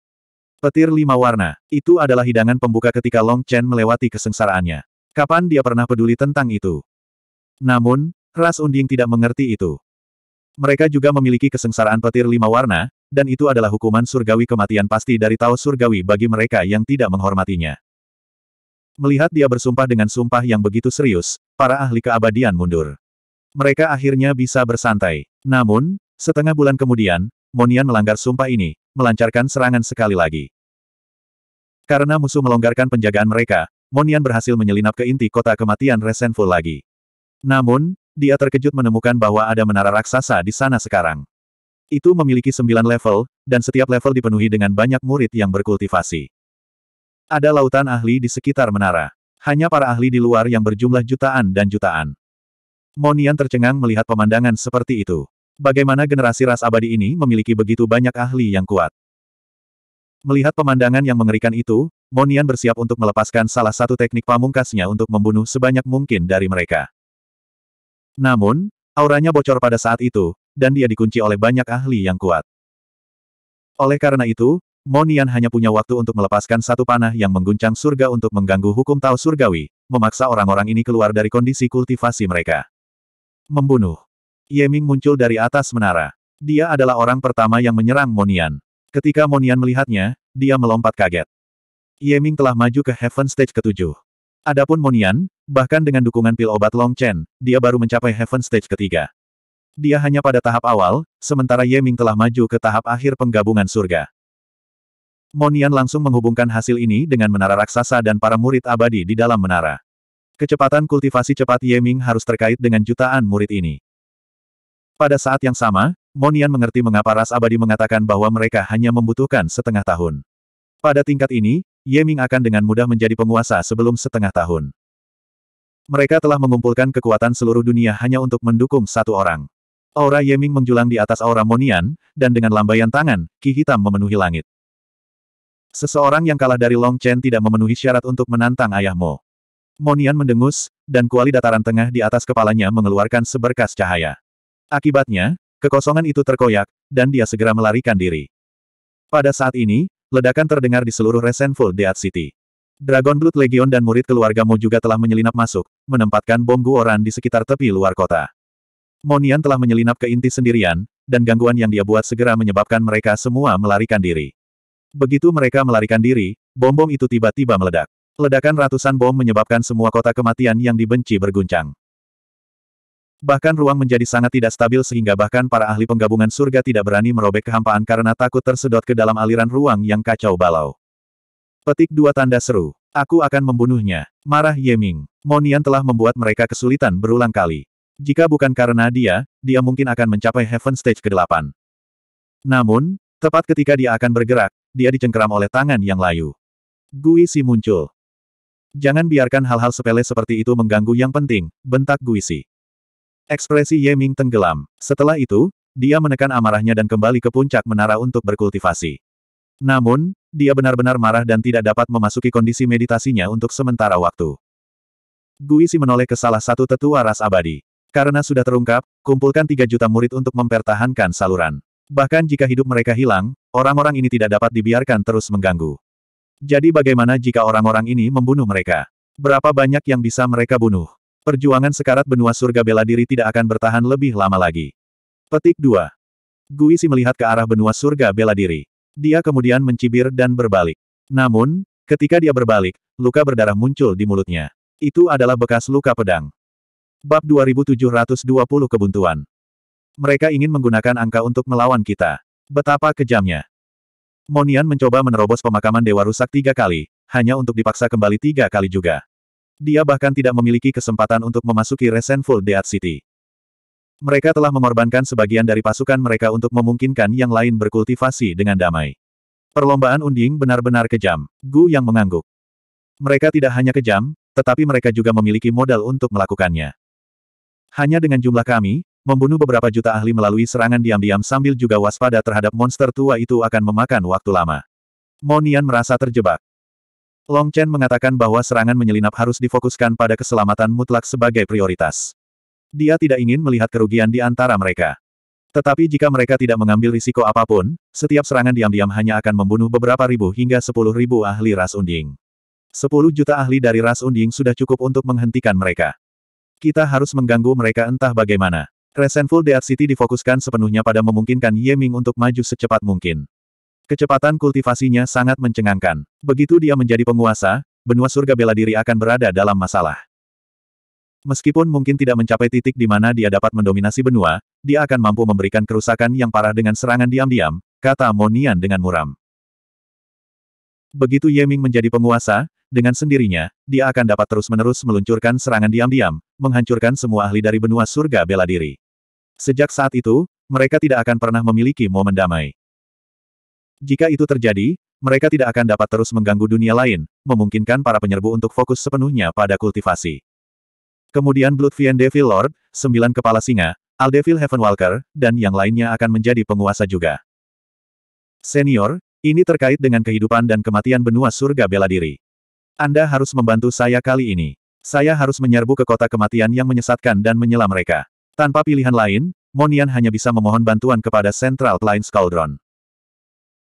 Speaker 1: Petir lima warna, itu adalah hidangan pembuka ketika Long Chen melewati kesengsaraannya. Kapan dia pernah peduli tentang itu? Namun, ras unding tidak mengerti itu. Mereka juga memiliki kesengsaraan petir lima warna, dan itu adalah hukuman surgawi kematian pasti dari Tao surgawi bagi mereka yang tidak menghormatinya. Melihat dia bersumpah dengan sumpah yang begitu serius, para ahli keabadian mundur. Mereka akhirnya bisa bersantai. Namun, setengah bulan kemudian, Monian melanggar sumpah ini, melancarkan serangan sekali lagi. Karena musuh melonggarkan penjagaan mereka, Monian berhasil menyelinap ke inti kota kematian Resenful lagi. Namun, dia terkejut menemukan bahwa ada menara raksasa di sana sekarang. Itu memiliki sembilan level, dan setiap level dipenuhi dengan banyak murid yang berkultivasi. Ada lautan ahli di sekitar menara. Hanya para ahli di luar yang berjumlah jutaan dan jutaan. Monian tercengang melihat pemandangan seperti itu. Bagaimana generasi ras abadi ini memiliki begitu banyak ahli yang kuat. Melihat pemandangan yang mengerikan itu, Monian bersiap untuk melepaskan salah satu teknik pamungkasnya untuk membunuh sebanyak mungkin dari mereka. Namun, auranya bocor pada saat itu, dan dia dikunci oleh banyak ahli yang kuat. Oleh karena itu, Monian hanya punya waktu untuk melepaskan satu panah yang mengguncang surga untuk mengganggu hukum Tao surgawi, memaksa orang-orang ini keluar dari kondisi kultivasi mereka. Membunuh. Yeming muncul dari atas menara. Dia adalah orang pertama yang menyerang Monian. Ketika Monian melihatnya, dia melompat kaget. Yeming telah maju ke Heaven Stage ketujuh. Adapun Monian, bahkan dengan dukungan pil obat Long Chen, dia baru mencapai Heaven Stage ketiga. Dia hanya pada tahap awal, sementara Yeming telah maju ke tahap akhir penggabungan surga. Monian langsung menghubungkan hasil ini dengan menara raksasa dan para murid abadi di dalam menara. Kecepatan kultivasi cepat Yeming harus terkait dengan jutaan murid ini. Pada saat yang sama, Monian mengerti mengapa ras abadi mengatakan bahwa mereka hanya membutuhkan setengah tahun. Pada tingkat ini, Yeming akan dengan mudah menjadi penguasa sebelum setengah tahun. Mereka telah mengumpulkan kekuatan seluruh dunia hanya untuk mendukung satu orang. Aura Yeming menjulang di atas aura Monian, dan dengan lambaian tangan, ki hitam memenuhi langit. Seseorang yang kalah dari Long Chen tidak memenuhi syarat untuk menantang ayahmu. Monian mendengus, dan kuali dataran tengah di atas kepalanya mengeluarkan seberkas cahaya. Akibatnya, kekosongan itu terkoyak, dan dia segera melarikan diri. Pada saat ini, ledakan terdengar di seluruh Resenful Dead City. Dragon Blood Legion dan murid keluargamu juga telah menyelinap masuk, menempatkan bom Guoran di sekitar tepi luar kota. Monian telah menyelinap ke inti sendirian, dan gangguan yang dia buat segera menyebabkan mereka semua melarikan diri. Begitu mereka melarikan diri, bom-bom itu tiba-tiba meledak. Ledakan ratusan bom menyebabkan semua kota kematian yang dibenci berguncang. Bahkan ruang menjadi sangat tidak stabil sehingga bahkan para ahli penggabungan surga tidak berani merobek kehampaan karena takut tersedot ke dalam aliran ruang yang kacau balau. Petik dua tanda seru. Aku akan membunuhnya. Marah Yeming. Monian telah membuat mereka kesulitan berulang kali. Jika bukan karena dia, dia mungkin akan mencapai Heaven Stage ke-8. Namun, tepat ketika dia akan bergerak, dia dicengkeram oleh tangan yang layu. Gui Si muncul. Jangan biarkan hal-hal sepele seperti itu mengganggu yang penting, bentak Gui Si. Ekspresi Ye Ming tenggelam. Setelah itu, dia menekan amarahnya dan kembali ke puncak menara untuk berkultivasi. Namun, dia benar-benar marah dan tidak dapat memasuki kondisi meditasinya untuk sementara waktu. Gui Si menoleh ke salah satu tetua ras abadi. Karena sudah terungkap, kumpulkan 3 juta murid untuk mempertahankan saluran. Bahkan jika hidup mereka hilang, orang-orang ini tidak dapat dibiarkan terus mengganggu. Jadi bagaimana jika orang-orang ini membunuh mereka? Berapa banyak yang bisa mereka bunuh? Perjuangan sekarat benua surga bela diri tidak akan bertahan lebih lama lagi. Petik 2. Guisi melihat ke arah benua surga bela diri. Dia kemudian mencibir dan berbalik. Namun, ketika dia berbalik, luka berdarah muncul di mulutnya. Itu adalah bekas luka pedang. Bab 2720 Kebuntuan mereka ingin menggunakan angka untuk melawan kita. Betapa kejamnya. Monian mencoba menerobos pemakaman Dewa Rusak tiga kali, hanya untuk dipaksa kembali tiga kali juga. Dia bahkan tidak memiliki kesempatan untuk memasuki Resenful Dead City. Mereka telah mengorbankan sebagian dari pasukan mereka untuk memungkinkan yang lain berkultivasi dengan damai. Perlombaan unding benar-benar kejam. Gu yang mengangguk. Mereka tidak hanya kejam, tetapi mereka juga memiliki modal untuk melakukannya. Hanya dengan jumlah kami, Membunuh beberapa juta ahli melalui serangan diam-diam sambil juga waspada terhadap monster tua itu akan memakan waktu lama. Monian merasa terjebak. Long Chen mengatakan bahwa serangan menyelinap harus difokuskan pada keselamatan mutlak sebagai prioritas. Dia tidak ingin melihat kerugian di antara mereka. Tetapi jika mereka tidak mengambil risiko apapun, setiap serangan diam-diam hanya akan membunuh beberapa ribu hingga sepuluh ribu ahli ras unding. Sepuluh juta ahli dari ras unding sudah cukup untuk menghentikan mereka. Kita harus mengganggu mereka entah bagaimana. Resentful Dead City difokuskan sepenuhnya pada memungkinkan Ye Ming untuk maju secepat mungkin. Kecepatan kultivasinya sangat mencengangkan. Begitu dia menjadi penguasa, benua surga bela diri akan berada dalam masalah. Meskipun mungkin tidak mencapai titik di mana dia dapat mendominasi benua, dia akan mampu memberikan kerusakan yang parah dengan serangan diam-diam, kata Monian dengan muram. Begitu Ye Ming menjadi penguasa, dengan sendirinya, dia akan dapat terus-menerus meluncurkan serangan diam-diam, menghancurkan semua ahli dari benua surga bela diri. Sejak saat itu, mereka tidak akan pernah memiliki momen damai. Jika itu terjadi, mereka tidak akan dapat terus mengganggu dunia lain, memungkinkan para penyerbu untuk fokus sepenuhnya pada kultivasi. Kemudian Bloodfiend Devil Lord, sembilan kepala singa, Aldevil Heavenwalker, dan yang lainnya akan menjadi penguasa juga. Senior, ini terkait dengan kehidupan dan kematian benua surga bela diri. Anda harus membantu saya kali ini. Saya harus menyerbu ke kota kematian yang menyesatkan dan menyela mereka. Tanpa pilihan lain, Monian hanya bisa memohon bantuan kepada Central Plains Cauldron.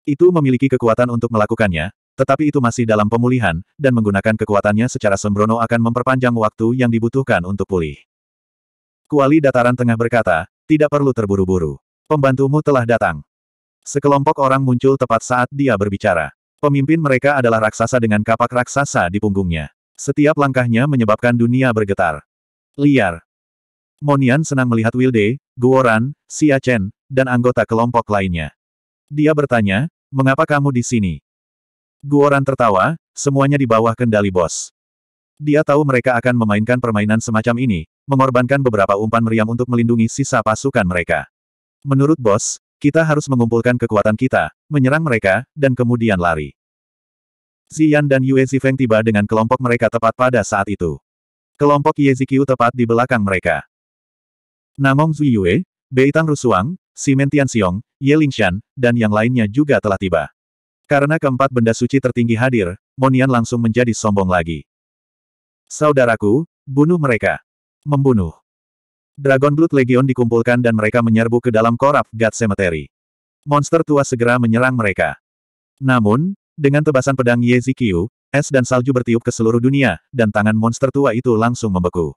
Speaker 1: Itu memiliki kekuatan untuk melakukannya, tetapi itu masih dalam pemulihan, dan menggunakan kekuatannya secara sembrono akan memperpanjang waktu yang dibutuhkan untuk pulih. Kuali dataran tengah berkata, tidak perlu terburu-buru. Pembantumu telah datang. Sekelompok orang muncul tepat saat dia berbicara. Pemimpin mereka adalah raksasa dengan kapak raksasa di punggungnya. Setiap langkahnya menyebabkan dunia bergetar. Liar, Monian senang melihat Wilde, Guoran, Xia Chen, dan anggota kelompok lainnya. Dia bertanya, mengapa kamu di sini? Guoran tertawa, semuanya di bawah kendali bos. Dia tahu mereka akan memainkan permainan semacam ini, mengorbankan beberapa umpan meriam untuk melindungi sisa pasukan mereka. Menurut bos, kita harus mengumpulkan kekuatan kita, menyerang mereka, dan kemudian lari. Xian dan Yue Zifeng tiba dengan kelompok mereka tepat pada saat itu. Kelompok Yezikiu tepat di belakang mereka. Namong Zuyue, Beitang Rusuang, Simen Tianxiong, Ye Lingshan, dan yang lainnya juga telah tiba. Karena keempat benda suci tertinggi hadir, Monian langsung menjadi sombong lagi. Saudaraku, bunuh mereka. Membunuh. Dragon Blood Legion dikumpulkan dan mereka menyerbu ke dalam korab God Cemetery. Monster tua segera menyerang mereka. Namun, dengan tebasan pedang Ye Zikiu, es dan salju bertiup ke seluruh dunia, dan tangan monster tua itu langsung membeku.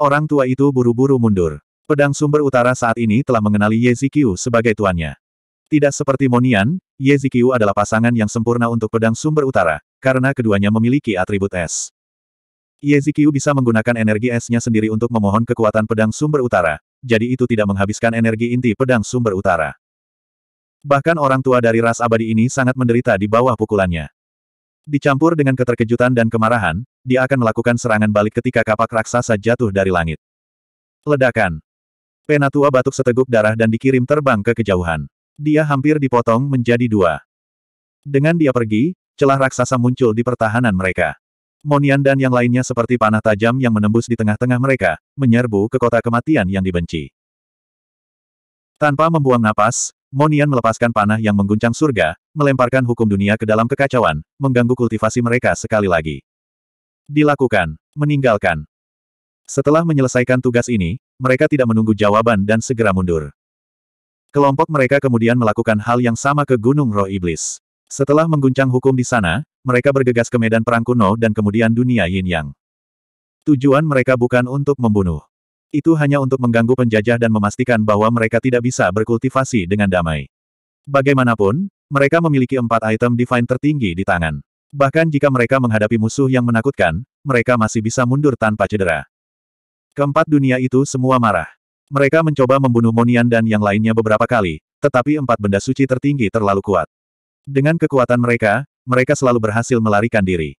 Speaker 1: Orang tua itu buru-buru mundur. Pedang sumber utara saat ini telah mengenali Yezikiu sebagai tuannya. Tidak seperti Monian, Yezikiu adalah pasangan yang sempurna untuk pedang sumber utara, karena keduanya memiliki atribut es. Yezikiu bisa menggunakan energi esnya sendiri untuk memohon kekuatan pedang sumber utara, jadi itu tidak menghabiskan energi inti pedang sumber utara. Bahkan orang tua dari ras abadi ini sangat menderita di bawah pukulannya. Dicampur dengan keterkejutan dan kemarahan, dia akan melakukan serangan balik ketika kapak raksasa jatuh dari langit. Ledakan. Penatua batuk seteguk darah dan dikirim terbang ke kejauhan. Dia hampir dipotong menjadi dua. Dengan dia pergi, celah raksasa muncul di pertahanan mereka. Monian dan yang lainnya seperti panah tajam yang menembus di tengah-tengah mereka, menyerbu ke kota kematian yang dibenci. Tanpa membuang napas, Monian melepaskan panah yang mengguncang surga, melemparkan hukum dunia ke dalam kekacauan, mengganggu kultivasi mereka sekali lagi. Dilakukan, meninggalkan. Setelah menyelesaikan tugas ini, mereka tidak menunggu jawaban dan segera mundur. Kelompok mereka kemudian melakukan hal yang sama ke Gunung Roh Iblis. Setelah mengguncang hukum di sana, mereka bergegas ke medan perang kuno dan kemudian dunia Yin Yang. Tujuan mereka bukan untuk membunuh. Itu hanya untuk mengganggu penjajah dan memastikan bahwa mereka tidak bisa berkultivasi dengan damai. Bagaimanapun, mereka memiliki empat item divine tertinggi di tangan. Bahkan jika mereka menghadapi musuh yang menakutkan, mereka masih bisa mundur tanpa cedera. Keempat dunia itu semua marah. Mereka mencoba membunuh Monian dan yang lainnya beberapa kali, tetapi empat benda suci tertinggi terlalu kuat. Dengan kekuatan mereka, mereka selalu berhasil melarikan diri.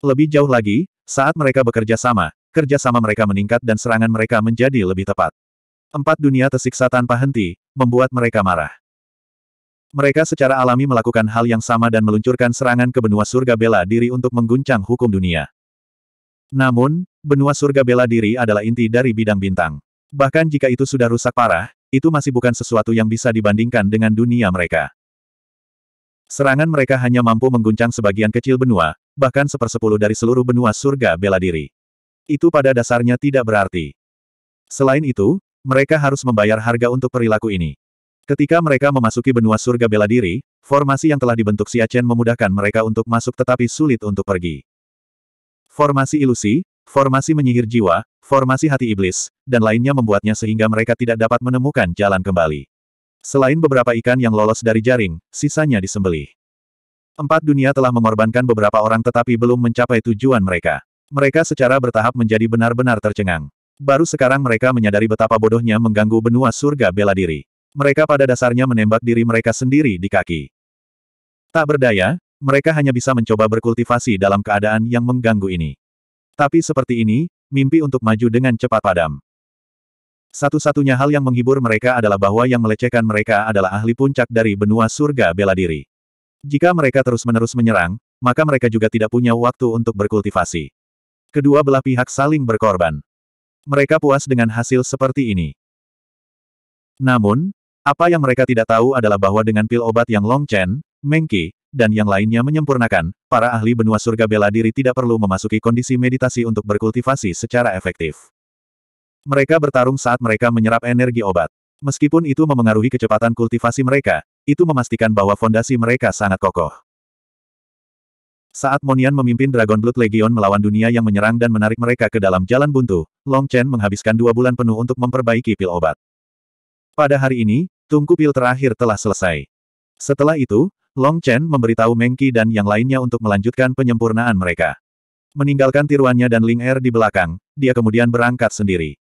Speaker 1: Lebih jauh lagi, saat mereka bekerja sama, kerja sama mereka meningkat dan serangan mereka menjadi lebih tepat. Empat dunia tersiksa tanpa henti, membuat mereka marah. Mereka secara alami melakukan hal yang sama dan meluncurkan serangan ke benua surga bela diri untuk mengguncang hukum dunia. Namun, Benua surga bela diri adalah inti dari bidang bintang. Bahkan jika itu sudah rusak parah, itu masih bukan sesuatu yang bisa dibandingkan dengan dunia mereka. Serangan mereka hanya mampu mengguncang sebagian kecil benua, bahkan sepersepuluh dari seluruh benua surga bela diri. Itu pada dasarnya tidak berarti. Selain itu, mereka harus membayar harga untuk perilaku ini. Ketika mereka memasuki benua surga bela diri, formasi yang telah dibentuk Siachen memudahkan mereka untuk masuk tetapi sulit untuk pergi. Formasi ilusi, formasi menyihir jiwa, formasi hati iblis, dan lainnya membuatnya sehingga mereka tidak dapat menemukan jalan kembali. Selain beberapa ikan yang lolos dari jaring, sisanya disembelih. Empat dunia telah mengorbankan beberapa orang tetapi belum mencapai tujuan mereka. Mereka secara bertahap menjadi benar-benar tercengang. Baru sekarang mereka menyadari betapa bodohnya mengganggu benua surga bela diri. Mereka pada dasarnya menembak diri mereka sendiri di kaki. Tak berdaya, mereka hanya bisa mencoba berkultivasi dalam keadaan yang mengganggu ini. Tapi seperti ini, mimpi untuk maju dengan cepat padam. Satu-satunya hal yang menghibur mereka adalah bahwa yang melecehkan mereka adalah ahli puncak dari benua surga bela diri. Jika mereka terus-menerus menyerang, maka mereka juga tidak punya waktu untuk berkultivasi. Kedua belah pihak saling berkorban. Mereka puas dengan hasil seperti ini. Namun, apa yang mereka tidak tahu adalah bahwa dengan pil obat yang Long Chen, Mengki, dan yang lainnya menyempurnakan, para ahli benua surga bela diri tidak perlu memasuki kondisi meditasi untuk berkultivasi secara efektif. Mereka bertarung saat mereka menyerap energi obat. Meskipun itu memengaruhi kecepatan kultivasi mereka, itu memastikan bahwa fondasi mereka sangat kokoh. Saat Monian memimpin Dragon Blood Legion melawan dunia yang menyerang dan menarik mereka ke dalam jalan buntu, Long Chen menghabiskan dua bulan penuh untuk memperbaiki pil obat. Pada hari ini, tungku pil terakhir telah selesai. Setelah itu, Long Chen memberitahu Mengki dan yang lainnya untuk melanjutkan penyempurnaan mereka. Meninggalkan tiruannya dan Ling Er di belakang, dia kemudian berangkat sendiri.